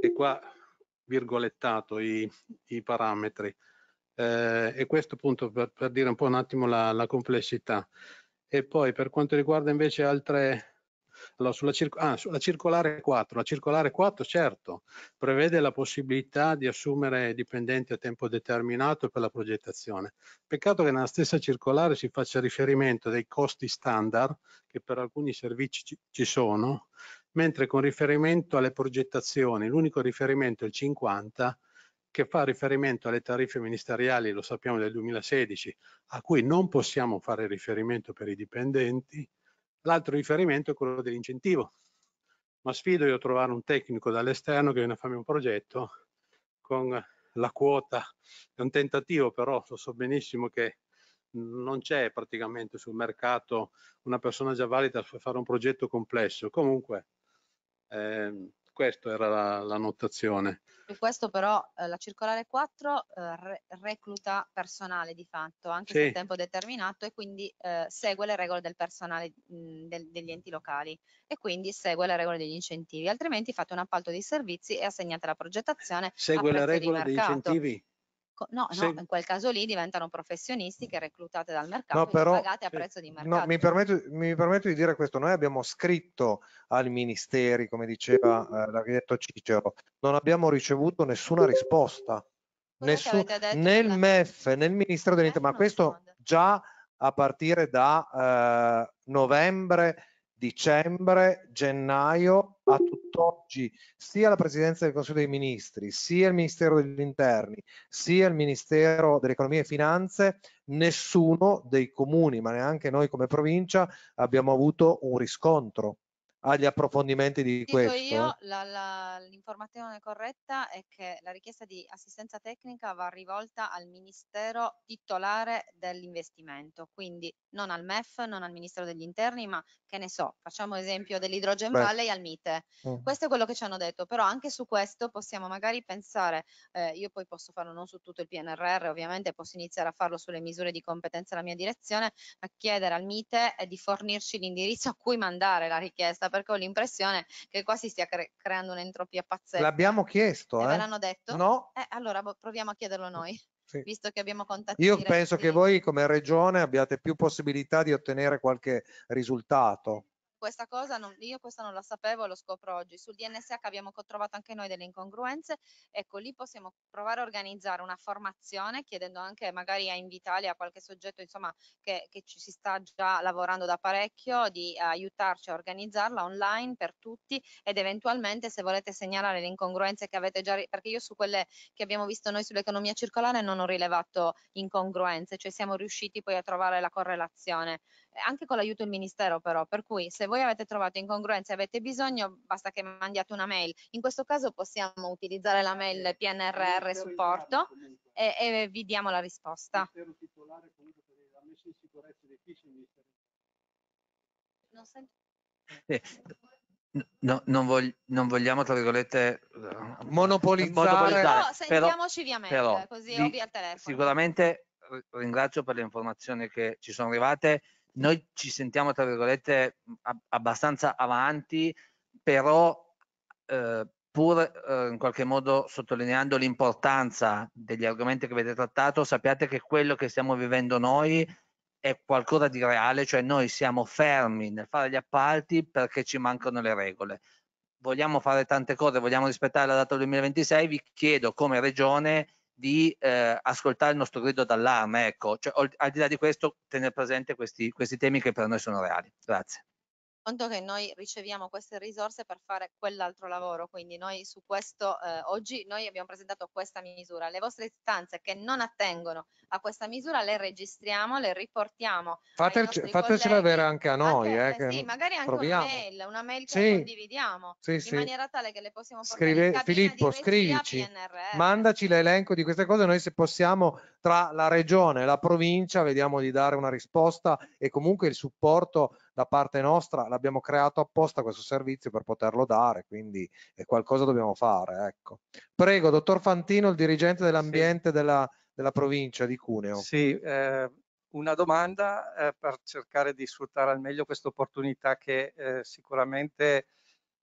E qua virgolettato i, i parametri. Eh, e questo appunto per, per, dire un po' un attimo la, la complessità. E poi per quanto riguarda invece altre, allora, sulla, circo, ah, sulla, circolare 4, la circolare 4 certo prevede la possibilità di assumere dipendenti a tempo determinato per la progettazione. Peccato che nella stessa circolare si faccia riferimento dei costi standard che per alcuni servizi ci sono, mentre con riferimento alle progettazioni l'unico riferimento è il 50 che fa riferimento alle tariffe ministeriali, lo sappiamo del 2016, a cui non possiamo fare riferimento per i dipendenti, L'altro riferimento è quello dell'incentivo, ma sfido io a trovare un tecnico dall'esterno che viene a farmi un progetto con la quota, è un tentativo però, lo so benissimo che non c'è praticamente sul mercato una persona già valida per fare un progetto complesso. Comunque, ehm, questa era la, la notazione. E questo però, eh, la circolare 4 eh, recluta personale di fatto, anche sì. se a tempo determinato, e quindi eh, segue le regole del personale mh, del, degli enti locali e quindi segue le regole degli incentivi, altrimenti fate un appalto di servizi e assegnate la progettazione. Segue le regole degli incentivi? No, no, in quel caso lì diventano professionisti che reclutate dal mercato no, però, e pagate a eh, prezzo di mercato. No, mi, permetto, mi, permetto, di dire questo, noi abbiamo scritto al ministeri, come diceva eh, l'architetto Cicero, non abbiamo ricevuto nessuna risposta. Nessun, nel la... MEF, nel Ministero dell'Interno, ma questo risponde. già a partire da eh, novembre dicembre, gennaio, a tutt'oggi sia la Presidenza del Consiglio dei Ministri, sia il Ministero degli Interni, sia il Ministero dell'Economia e Finanze, nessuno dei comuni, ma neanche noi come provincia, abbiamo avuto un riscontro agli approfondimenti di Dico questo. Io, la, la, l'informazione corretta è che la richiesta di assistenza tecnica va rivolta al ministero titolare dell'investimento, quindi non al MEF, non al ministero degli interni, ma che ne so, facciamo esempio dell'Hydrogen Beh. Valley al MITE. Mm. Questo è quello che ci hanno detto, però anche su questo possiamo magari pensare, eh, io poi posso farlo non su tutto il PNRR, ovviamente posso iniziare a farlo sulle misure di competenza della mia direzione, a chiedere al MITE di fornirci l'indirizzo a cui mandare la richiesta perché ho l'impressione che qua si stia cre creando un'entropia pazzesca. L'abbiamo chiesto, eh? Ve l'hanno detto? No. Eh, allora boh, proviamo a chiederlo mm, noi. Sì. visto che abbiamo contattato. Io penso che voi come regione abbiate più possibilità di ottenere qualche risultato questa cosa non, io questa non la sapevo, lo scopro oggi. Sul DNSH abbiamo trovato anche noi delle incongruenze, ecco lì possiamo provare a organizzare una formazione chiedendo anche magari a Invitalia, a qualche soggetto insomma che, che ci si sta già lavorando da parecchio, di aiutarci a organizzarla online per tutti ed eventualmente se volete segnalare le incongruenze che avete già, perché io su quelle che abbiamo visto noi sull'economia circolare non ho rilevato incongruenze, cioè siamo riusciti poi a trovare la correlazione anche con l'aiuto del Ministero però, per cui se voi avete trovato incongruenze e avete bisogno, basta che mandiate una mail. In questo caso possiamo utilizzare la mail eh, PNRR supporto e, e vi diamo la risposta. Non sento... Eh, no, non, voglio, non, vogliamo, tra virgolette, eh, monopolizzare, monopolizzare. No, sentiamoci però, via mail, però, così di, o via il telefono. Sicuramente ringrazio per le informazioni che ci sono arrivate noi ci sentiamo, tra virgolette, abbastanza avanti, però eh, pur eh, in qualche modo sottolineando l'importanza degli argomenti che avete trattato, sappiate che quello che stiamo vivendo noi è qualcosa di reale, cioè noi siamo fermi nel fare gli appalti perché ci mancano le regole. Vogliamo fare tante cose, vogliamo rispettare la data 2026, vi chiedo come regione di eh, ascoltare il nostro grido d'allarme, ecco, cioè, al di là di questo tenere presente questi, questi temi che per noi sono reali. Grazie conto che noi riceviamo queste risorse per fare quell'altro lavoro, quindi noi su questo eh, oggi noi abbiamo presentato questa misura, le vostre istanze che non attengono a questa misura le registriamo, le riportiamo. Fater, fatecela avere anche a noi. Anche, eh, sì, magari anche proviamo. una mail, una mail che sì, condividiamo sì, in maniera tale che le possiamo portare Scrive, Filippo, scrivici, mandaci l'elenco di queste cose, noi se possiamo tra la regione e la provincia vediamo di dare una risposta e comunque il supporto da parte nostra l'abbiamo creato apposta questo servizio per poterlo dare, quindi è qualcosa dobbiamo fare. Ecco. Prego, dottor Fantino, il dirigente dell'ambiente sì. della, della, provincia di Cuneo. Sì, eh, una domanda eh, per cercare di sfruttare al meglio questa opportunità che eh, sicuramente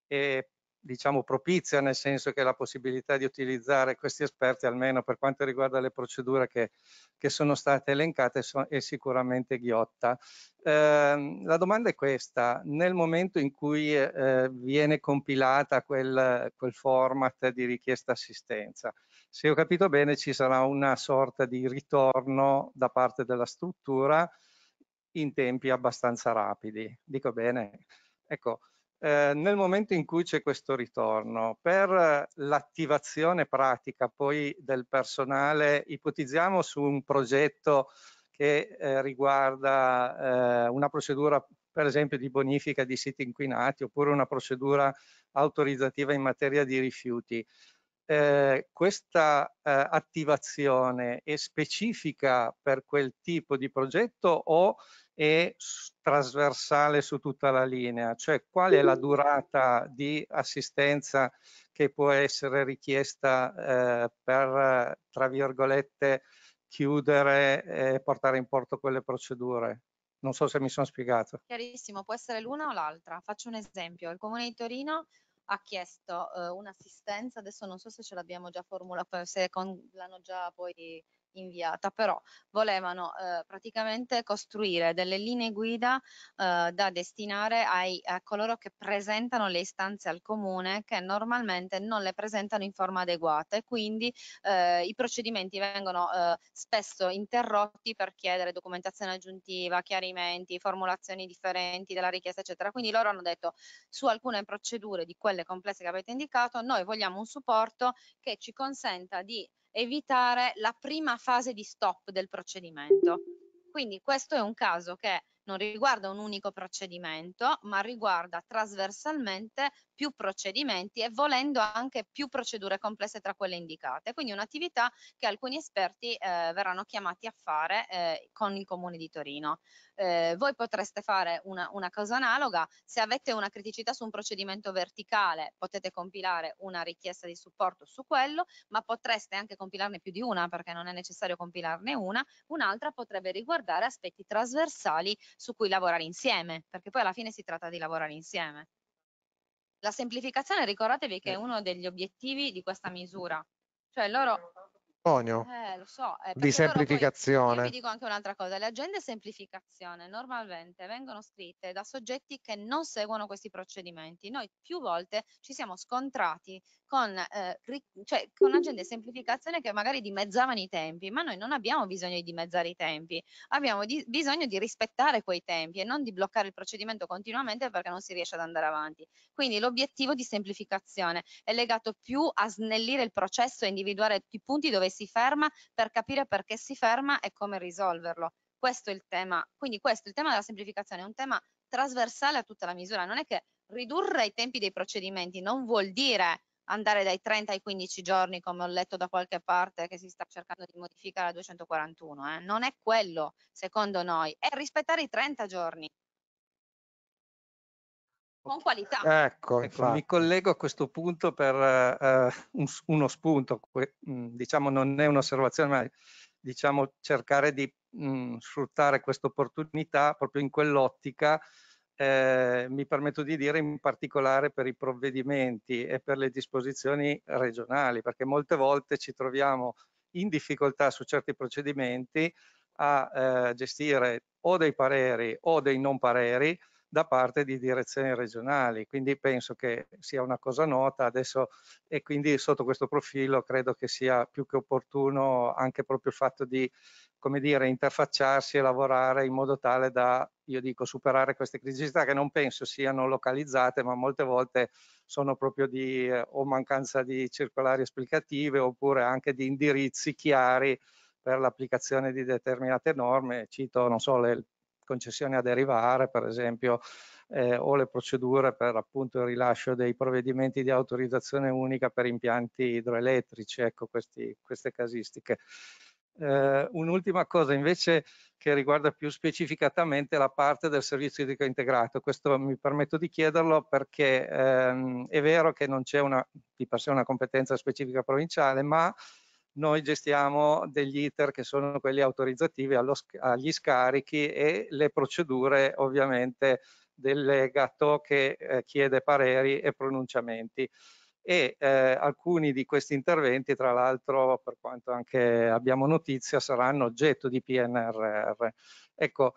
è diciamo propizia nel senso che la possibilità di utilizzare questi esperti almeno per quanto riguarda le procedure che, che sono state elencate è sicuramente ghiotta. Eh, la domanda è questa, nel momento in cui eh, viene compilata quel, quel, format di richiesta assistenza, se ho capito bene ci sarà una sorta di ritorno da parte della struttura in tempi abbastanza rapidi, dico bene? Ecco, Ehm, nel momento in cui c'è questo ritorno, per l'attivazione pratica poi del personale, ipotizziamo su un progetto che eh, riguarda eh, una procedura per esempio di bonifica di siti inquinati oppure una procedura autorizzativa in materia di rifiuti. Eh, questa eh, attivazione è specifica per quel tipo di progetto o è trasversale su tutta la linea? Cioè qual è la durata di assistenza che può essere richiesta eh, per, tra virgolette, chiudere e portare in porto quelle procedure? Non so se mi sono spiegato. Chiarissimo, può essere l'una o l'altra. Faccio un esempio. Il Comune di Torino ha chiesto eh, un'assistenza, adesso non so se ce l'abbiamo già formulata, se con, l'hanno già poi inviata, però volevano eh, praticamente costruire delle linee guida eh, da destinare ai, a coloro che presentano le istanze al comune che normalmente non le presentano in forma adeguata e quindi eh, i procedimenti vengono eh, spesso interrotti per chiedere documentazione aggiuntiva, chiarimenti, formulazioni differenti della richiesta eccetera. Quindi loro hanno detto su alcune procedure di quelle complesse che avete indicato noi vogliamo un supporto che ci consenta di evitare la prima fase di stop del procedimento. Quindi questo è un caso che non riguarda un unico procedimento, ma riguarda trasversalmente più procedimenti e volendo anche più procedure complesse tra quelle indicate. Quindi un'attività che alcuni esperti eh, verranno chiamati a fare eh, con il Comune di Torino. Eh, voi potreste fare una, una cosa analoga, se avete una criticità su un procedimento verticale potete compilare una richiesta di supporto su quello, ma potreste anche compilarne più di una perché non è necessario compilarne una, un'altra potrebbe riguardare aspetti trasversali su cui lavorare insieme, perché poi alla fine si tratta di lavorare insieme. La semplificazione ricordatevi che è eh. uno degli obiettivi di questa misura, cioè loro... Eh, lo so, eh, di semplificazione. Poi, vi dico anche un'altra cosa, le agende semplificazione normalmente vengono scritte da soggetti che non seguono questi procedimenti. Noi più volte ci siamo scontrati con, eh, cioè, con agende di semplificazione che magari dimezzavano i tempi, ma noi non abbiamo bisogno di dimezzare i tempi, abbiamo di bisogno di rispettare quei tempi e non di bloccare il procedimento continuamente perché non si riesce ad andare avanti. Quindi l'obiettivo di semplificazione è legato più a snellire il processo e individuare i punti dove si ferma per capire perché si ferma e come risolverlo. Questo è il tema, quindi questo il tema della semplificazione, è un tema trasversale a tutta la misura, non è che ridurre i tempi dei procedimenti non vuol dire andare dai 30 ai 15 giorni, come ho letto da qualche parte che si sta cercando di modificare la 241. Eh? Non è quello, secondo noi, è rispettare i 30 giorni. Con qualità. Ecco, ecco mi collego a questo punto per uh, un, uno spunto, que, mh, mm, diciamo non è un'osservazione, ma diciamo cercare di mh, mm, sfruttare questa opportunità proprio in quell'ottica eh, mi permetto di dire in particolare per i provvedimenti e per le disposizioni regionali, perché molte volte ci troviamo in difficoltà su certi procedimenti a eh, gestire o dei pareri o dei non pareri da parte di direzioni regionali, quindi penso che sia una cosa nota adesso e quindi sotto questo profilo credo che sia più che opportuno anche proprio il fatto di come dire, interfacciarsi e lavorare in modo tale da, io dico, superare queste criticità che non penso siano localizzate, ma molte volte sono proprio di eh, o mancanza di circolari esplicative oppure anche di indirizzi chiari per l'applicazione di determinate norme. Cito, non so, le concessioni a derivare, per esempio, eh, o le procedure per appunto il rilascio dei provvedimenti di autorizzazione unica per impianti idroelettrici, ecco questi, queste casistiche. Eh, un'ultima cosa invece che riguarda più specificatamente la parte del servizio idrico integrato. Questo mi permetto di chiederlo perché ehm, è vero che non c'è di per sé una competenza specifica provinciale, ma noi gestiamo degli iter che sono quelli autorizzativi allo, agli scarichi e le procedure ovviamente del legato che eh, chiede pareri e pronunciamenti e eh, alcuni di questi interventi tra l'altro per quanto anche abbiamo notizia saranno oggetto di PNRR. Ecco,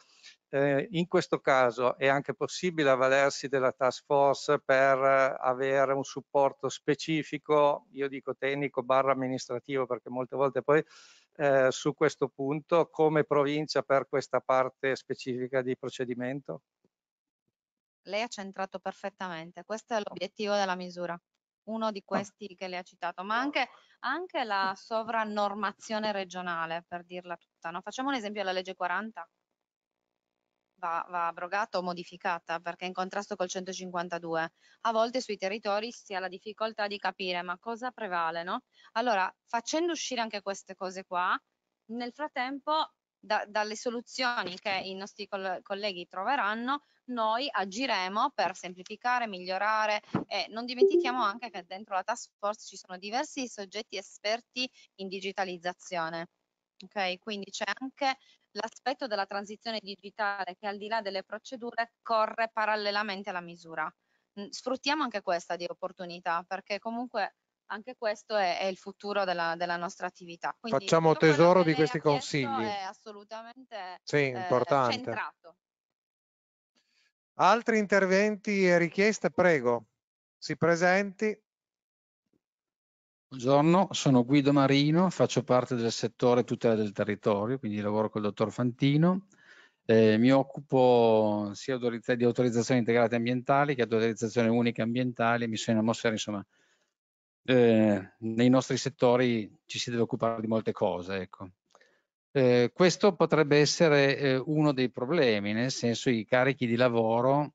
eh, in questo caso è anche possibile avvalersi della task force per eh, avere un supporto specifico, io dico tecnico barra amministrativo perché molte volte poi eh, su questo punto come provincia per questa parte specifica di procedimento? Lei ha centrato perfettamente, questo è l'obiettivo della misura uno di ah. questi che le ha citato, ma anche, anche la sovrannormazione regionale, per dirla tutta. No? Facciamo un esempio della legge 40, va, va abrogata o modificata perché è in contrasto col 152. A volte sui territori si ha la difficoltà di capire ma cosa prevale, no? Allora, facendo uscire anche queste cose qua, nel frattempo da, dalle soluzioni che i nostri colleghi troveranno, noi agiremo per semplificare, migliorare e non dimentichiamo anche che dentro la task force ci sono diversi soggetti esperti in digitalizzazione. Ok, quindi c'è anche l'aspetto della transizione digitale che al di là delle procedure corre parallelamente alla misura. Mm, sfruttiamo anche questa di opportunità perché comunque anche questo è, è il futuro della, della nostra attività. Quindi Facciamo tesoro di questi consigli. È assolutamente sì, eh, importante. centrato. Altri interventi e richieste? Prego, si presenti. Buongiorno, sono Guido Marino, faccio parte del settore tutela del territorio, quindi lavoro col dottor Fantino. Eh, mi occupo sia di autorizzazioni integrate ambientali che di autorizzazioni uniche ambientali, emissioni sono mossa, insomma, eh, nei nostri settori ci si deve occupare di molte cose. Ecco. Eh, questo potrebbe essere eh, uno dei problemi, nel senso i carichi di lavoro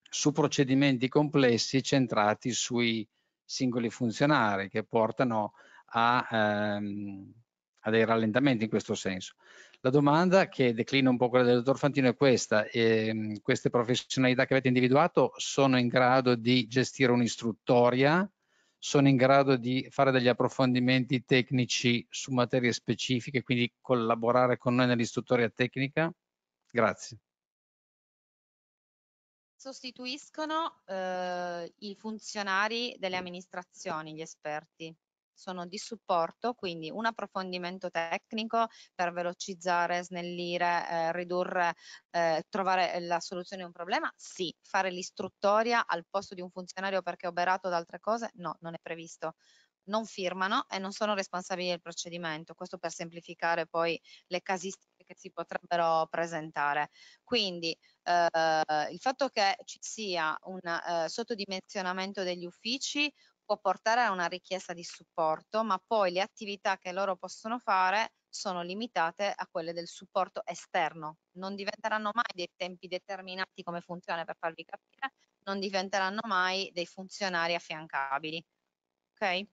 su procedimenti complessi centrati sui singoli funzionari che portano a, ehm, a dei rallentamenti in questo senso. La domanda che declina un po' quella del dottor Fantino è questa, ehm, queste professionalità che avete individuato sono in grado di gestire un'istruttoria, sono in grado di fare degli approfondimenti tecnici su materie specifiche, quindi collaborare con noi nell'istruttoria tecnica? Grazie sostituiscono eh, i funzionari delle amministrazioni, gli esperti. Sono di supporto, quindi un approfondimento tecnico per velocizzare, snellire, eh, ridurre, eh, trovare la soluzione a un problema? Sì. Fare l'istruttoria al posto di un funzionario perché è oberato da altre cose? No, non è previsto non firmano e non sono responsabili del procedimento. Questo per semplificare poi le casistiche che si potrebbero presentare. Quindi eh, il fatto che ci sia un eh, sottodimensionamento degli uffici può portare a una richiesta di supporto, ma poi le attività che loro possono fare sono limitate a quelle del supporto esterno. Non diventeranno mai dei tempi determinati come funziona per farvi capire, non diventeranno mai dei funzionari affiancabili. Ok?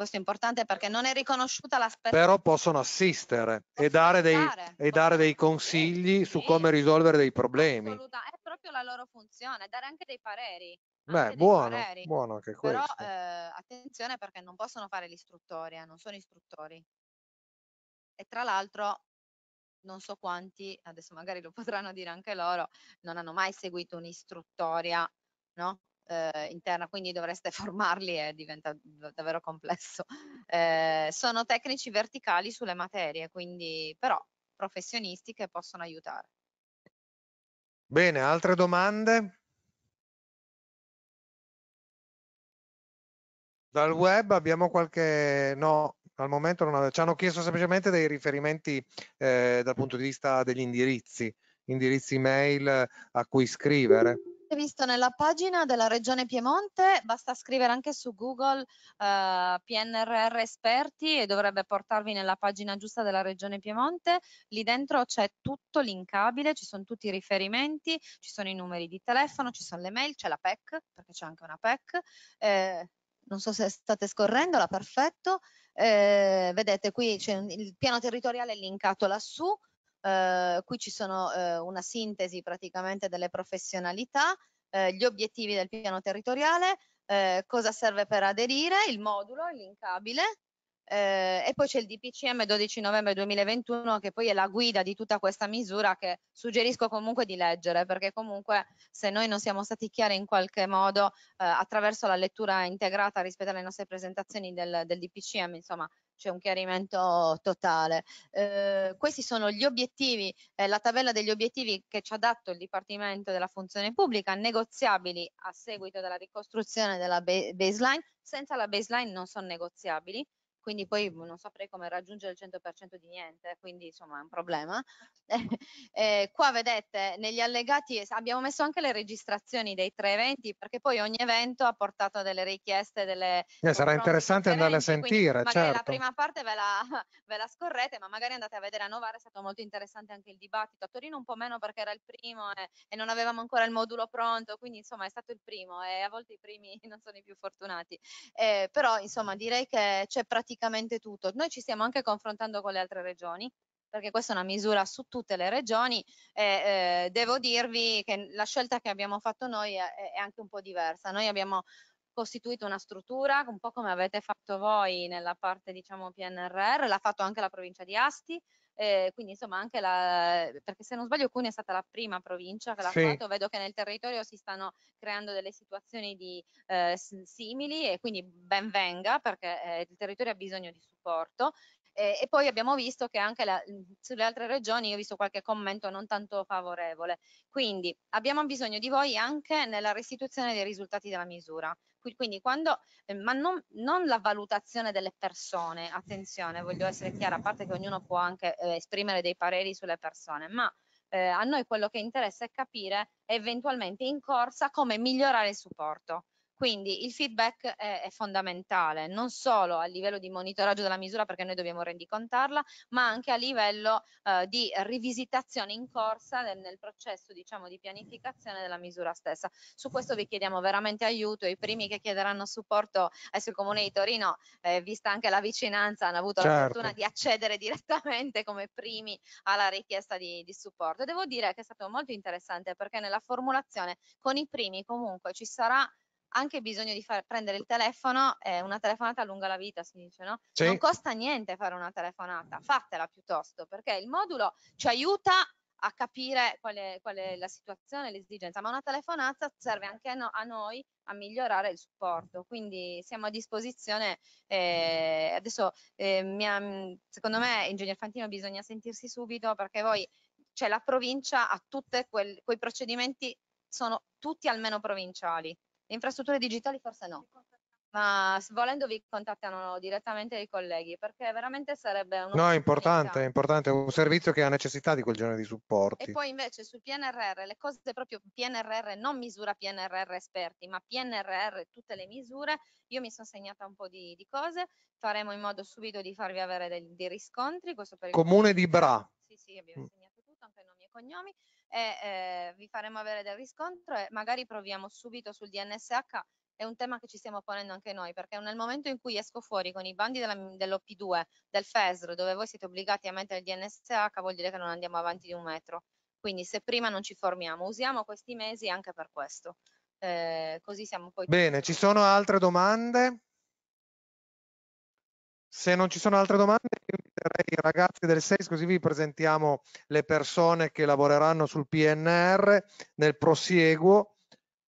Questo è importante perché non è riconosciuta l'aspetto. Però possono assistere possono e, dare dei, e dare dei, consigli sì. su come risolvere dei problemi. È proprio la loro funzione, dare anche dei pareri. Beh, buono, pareri. buono anche questo. Però eh, attenzione perché non possono fare l'istruttoria, eh, non sono istruttori. E tra l'altro non so quanti, adesso magari lo potranno dire anche loro, non hanno mai seguito un'istruttoria, no? eh, interna, quindi dovreste formarli e diventa davvero complesso. Eh, sono tecnici verticali sulle materie, quindi però professionisti che possono aiutare. Bene, altre domande? Dal web abbiamo qualche... no, al momento non ci hanno chiesto semplicemente dei riferimenti eh, dal punto di vista degli indirizzi, indirizzi mail a cui scrivere visto nella pagina della Regione Piemonte, basta scrivere anche su Google eh, PNRR esperti e dovrebbe portarvi nella pagina giusta della Regione Piemonte. Lì dentro c'è tutto linkabile, ci sono tutti i riferimenti, ci sono i numeri di telefono, ci sono le mail, c'è la PEC, perché c'è anche una PEC. Eh, non so se state scorrendola, perfetto. Eh, vedete qui il piano territoriale è linkato lassù, Uhm, qui ci sono eh, una sintesi praticamente delle professionalità, eh, gli obiettivi del piano territoriale, cosa serve per aderire, il modulo, il linkabile, eh, e poi c'è il DPCM 12 novembre 2021 che poi è la guida di tutta questa misura che suggerisco comunque di leggere perché comunque se noi non siamo stati chiari in qualche modo eh, attraverso la lettura integrata rispetto alle nostre presentazioni del, del DPCM insomma c'è un chiarimento totale. Eh, questi sono gli obiettivi, eh, la tabella degli obiettivi che ci ha dato il Dipartimento della Funzione Pubblica, negoziabili a seguito della ricostruzione della baseline, senza la baseline non sono negoziabili, quindi poi boh, non saprei come raggiungere il 100% di niente, quindi insomma è un problema. eh, qua vedete negli allegati abbiamo messo anche le registrazioni dei tre eventi perché poi ogni evento ha portato delle richieste, delle... Eh, sarà interessante andare a sentire, magari certo. la prima parte ve la, ve la, scorrete, ma magari andate a vedere a Novara, è stato molto interessante anche il dibattito, a Torino un po' meno perché era il primo e, eh, e non avevamo ancora il modulo pronto, quindi insomma è stato il primo e a volte i primi non sono i più fortunati, eh, però insomma direi che c'è praticamente praticamente tutto. Noi ci stiamo anche confrontando con le altre regioni, perché questa è una misura su tutte le regioni e eh, devo dirvi che la scelta che abbiamo fatto noi è, è, anche un po' diversa. Noi abbiamo costituito una struttura, un po' come avete fatto voi nella parte diciamo PNRR, l'ha fatto anche la provincia di Asti, eh, quindi insomma anche la, eh, perché se non sbaglio Cuneo è stata la prima provincia che l'ha sì. fatto, vedo che nel territorio si stanno creando delle situazioni di, eh, simili e quindi ben venga perché eh, il territorio ha bisogno di supporto eh, e poi abbiamo visto che anche la, mhmm, sulle altre regioni io ho visto qualche commento non tanto favorevole. Quindi abbiamo bisogno di voi anche nella restituzione dei risultati della misura. Quindi quando, eh, ma non, non, la valutazione delle persone, attenzione, voglio essere chiara, a parte che ognuno può anche eh, esprimere dei pareri sulle persone, ma eh, a noi quello che interessa è capire eventualmente in corsa come migliorare il supporto. Quindi il feedback è, è, fondamentale, non solo a livello di monitoraggio della misura perché noi dobbiamo rendicontarla, ma anche a livello eh, di rivisitazione in corsa del, nel processo diciamo, di pianificazione della misura stessa. Su questo vi chiediamo veramente aiuto, i primi che chiederanno supporto adesso il Comune di Torino, eh, vista anche la vicinanza, hanno avuto certo. la fortuna di accedere direttamente come primi alla richiesta di, di supporto. Devo dire che è stato molto interessante perché nella formulazione con i primi comunque ci sarà anche bisogno di far, prendere il telefono, eh, una telefonata allunga la vita si dice, no? Sì. Non costa niente fare una telefonata, fatela piuttosto, perché il modulo ci aiuta a capire qual è, qual è la situazione, l'esigenza, ma una telefonata serve anche no, a noi a migliorare il supporto, quindi siamo a disposizione, eh, adesso eh, mia, secondo me ingegner Fantino bisogna sentirsi subito perché voi, cioè la provincia ha tutti quei procedimenti, sono tutti almeno provinciali, le Infrastrutture digitali forse no, ma volendo vi contattano direttamente i colleghi perché veramente sarebbe un... No, è importante, è importante, è un servizio che ha necessità di quel genere di supporto. E poi invece sul PNRR, le cose proprio PNRR, non misura PNRR esperti, ma PNRR tutte le misure, io mi sono segnata un po' di, di cose, faremo in modo subito di farvi avere dei, dei riscontri. Comune di Bra. Sì, sì, abbiamo mm. segnato tutto, anche nomi e cognomi e eh, vi faremo avere del riscontro e magari proviamo subito sul DNSH, è un tema che ci stiamo ponendo anche noi, perché nel momento in cui esco fuori con i bandi dell'OP2, del FESR, dove voi siete obbligati a mettere il DNSH, vuol dire che non andiamo avanti di un metro. Quindi se prima non ci formiamo, usiamo questi mesi anche per questo. Eh, così siamo poi... Bene, ci sono altre domande? Se non ci sono altre domande, ragazzi del SEIS, così vi presentiamo le persone che lavoreranno sul PNR nel prosieguo,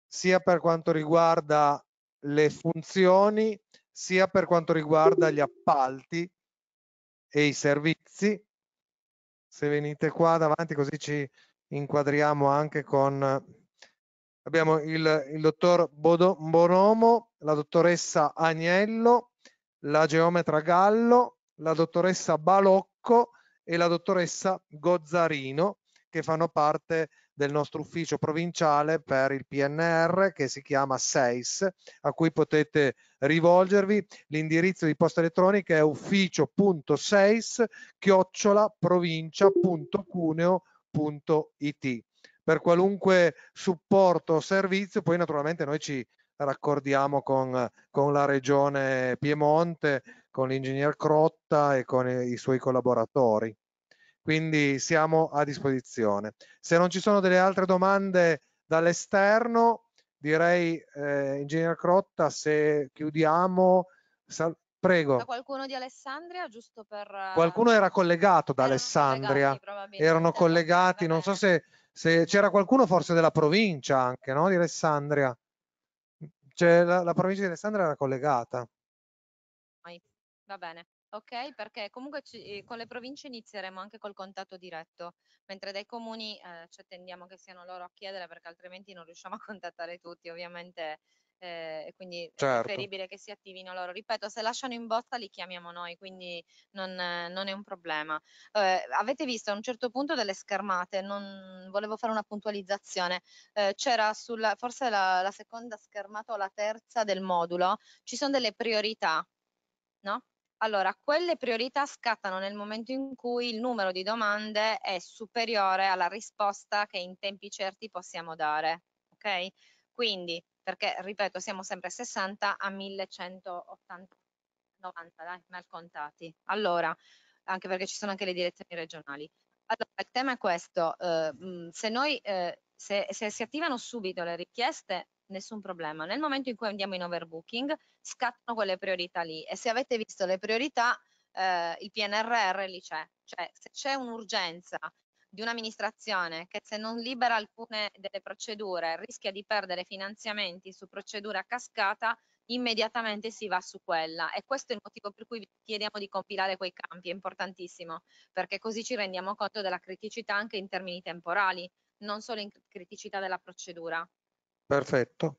sia per quanto riguarda le funzioni, sia per quanto riguarda gli appalti e i servizi. Se venite qua davanti così ci inquadriamo anche con... Abbiamo il, il dottor Bodo, Bonomo, la dottoressa Agnello, la geometra Gallo, la dottoressa Balocco e la dottoressa Gozzarino che fanno parte del nostro ufficio provinciale per il PNR che si chiama SEIS a cui potete rivolgervi. L'indirizzo di posta elettronica è ufficio.seis chiocciolaprovincia.cuneo.it. Per qualunque supporto o servizio poi naturalmente noi ci raccordiamo con, con la regione Piemonte con l'ingegner Crotta e con i suoi collaboratori. Quindi siamo a disposizione. Se non ci sono delle altre domande dall'esterno, direi, eh, ingegner Crotta, se chiudiamo... Prego. Da qualcuno di Alessandria, giusto per... Eh, qualcuno era collegato da erano Alessandria, collegati, erano collegati, non so se, se c'era qualcuno forse della provincia anche, no? Di Alessandria. Cioè, la, la provincia di Alessandria era collegata. Va bene, ok? Perché comunque ci, con le province inizieremo anche col contatto diretto, mentre dai comuni eh, ci attendiamo che siano loro a chiedere perché altrimenti non riusciamo a contattare tutti, ovviamente. Eh, quindi certo. è preferibile che si attivino loro. Ripeto, se lasciano in botta li chiamiamo noi, quindi non, non è un problema. Eh, avete visto a un certo punto delle schermate, non, volevo fare una puntualizzazione, eh, c'era sulla, forse la, la seconda schermata o la terza del modulo, ci sono delle priorità, no? Allora, quelle priorità scattano nel momento in cui il numero di domande è superiore alla risposta che in tempi certi possiamo dare, ok? Quindi, perché ripeto, siamo sempre 60 a 1180, 90, dai, mal contati. Allora, anche perché ci sono anche le direzioni regionali. Allora, il tema è questo, eh, se, noi, eh, se, se si attivano subito le richieste, nessun problema. Nel momento in cui andiamo in overbooking, scattano quelle priorità lì e se avete visto le priorità, eh, il PNRR lì c'è. Cioè, se c'è un'urgenza di un'amministrazione che se non libera alcune delle procedure rischia di perdere finanziamenti su procedure a cascata, immediatamente si va su quella e questo è il motivo per cui vi chiediamo di compilare quei campi, è importantissimo, perché così ci rendiamo conto della criticità anche in termini temporali, non solo in criticità della procedura. Perfetto.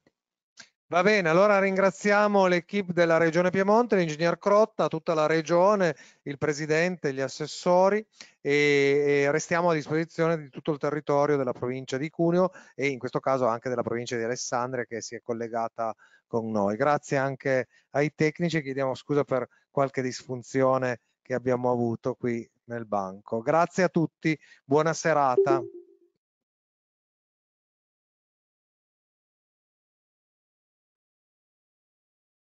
Va bene, allora ringraziamo l'equipe della Regione Piemonte, l'ingegner Crotta, tutta la Regione, il Presidente, gli assessori e, e, restiamo a disposizione di tutto il territorio della provincia di Cuneo e in questo caso anche della provincia di Alessandria che si è collegata con noi. Grazie anche ai tecnici, chiediamo scusa per qualche disfunzione che abbiamo avuto qui nel banco. Grazie a tutti, buona serata.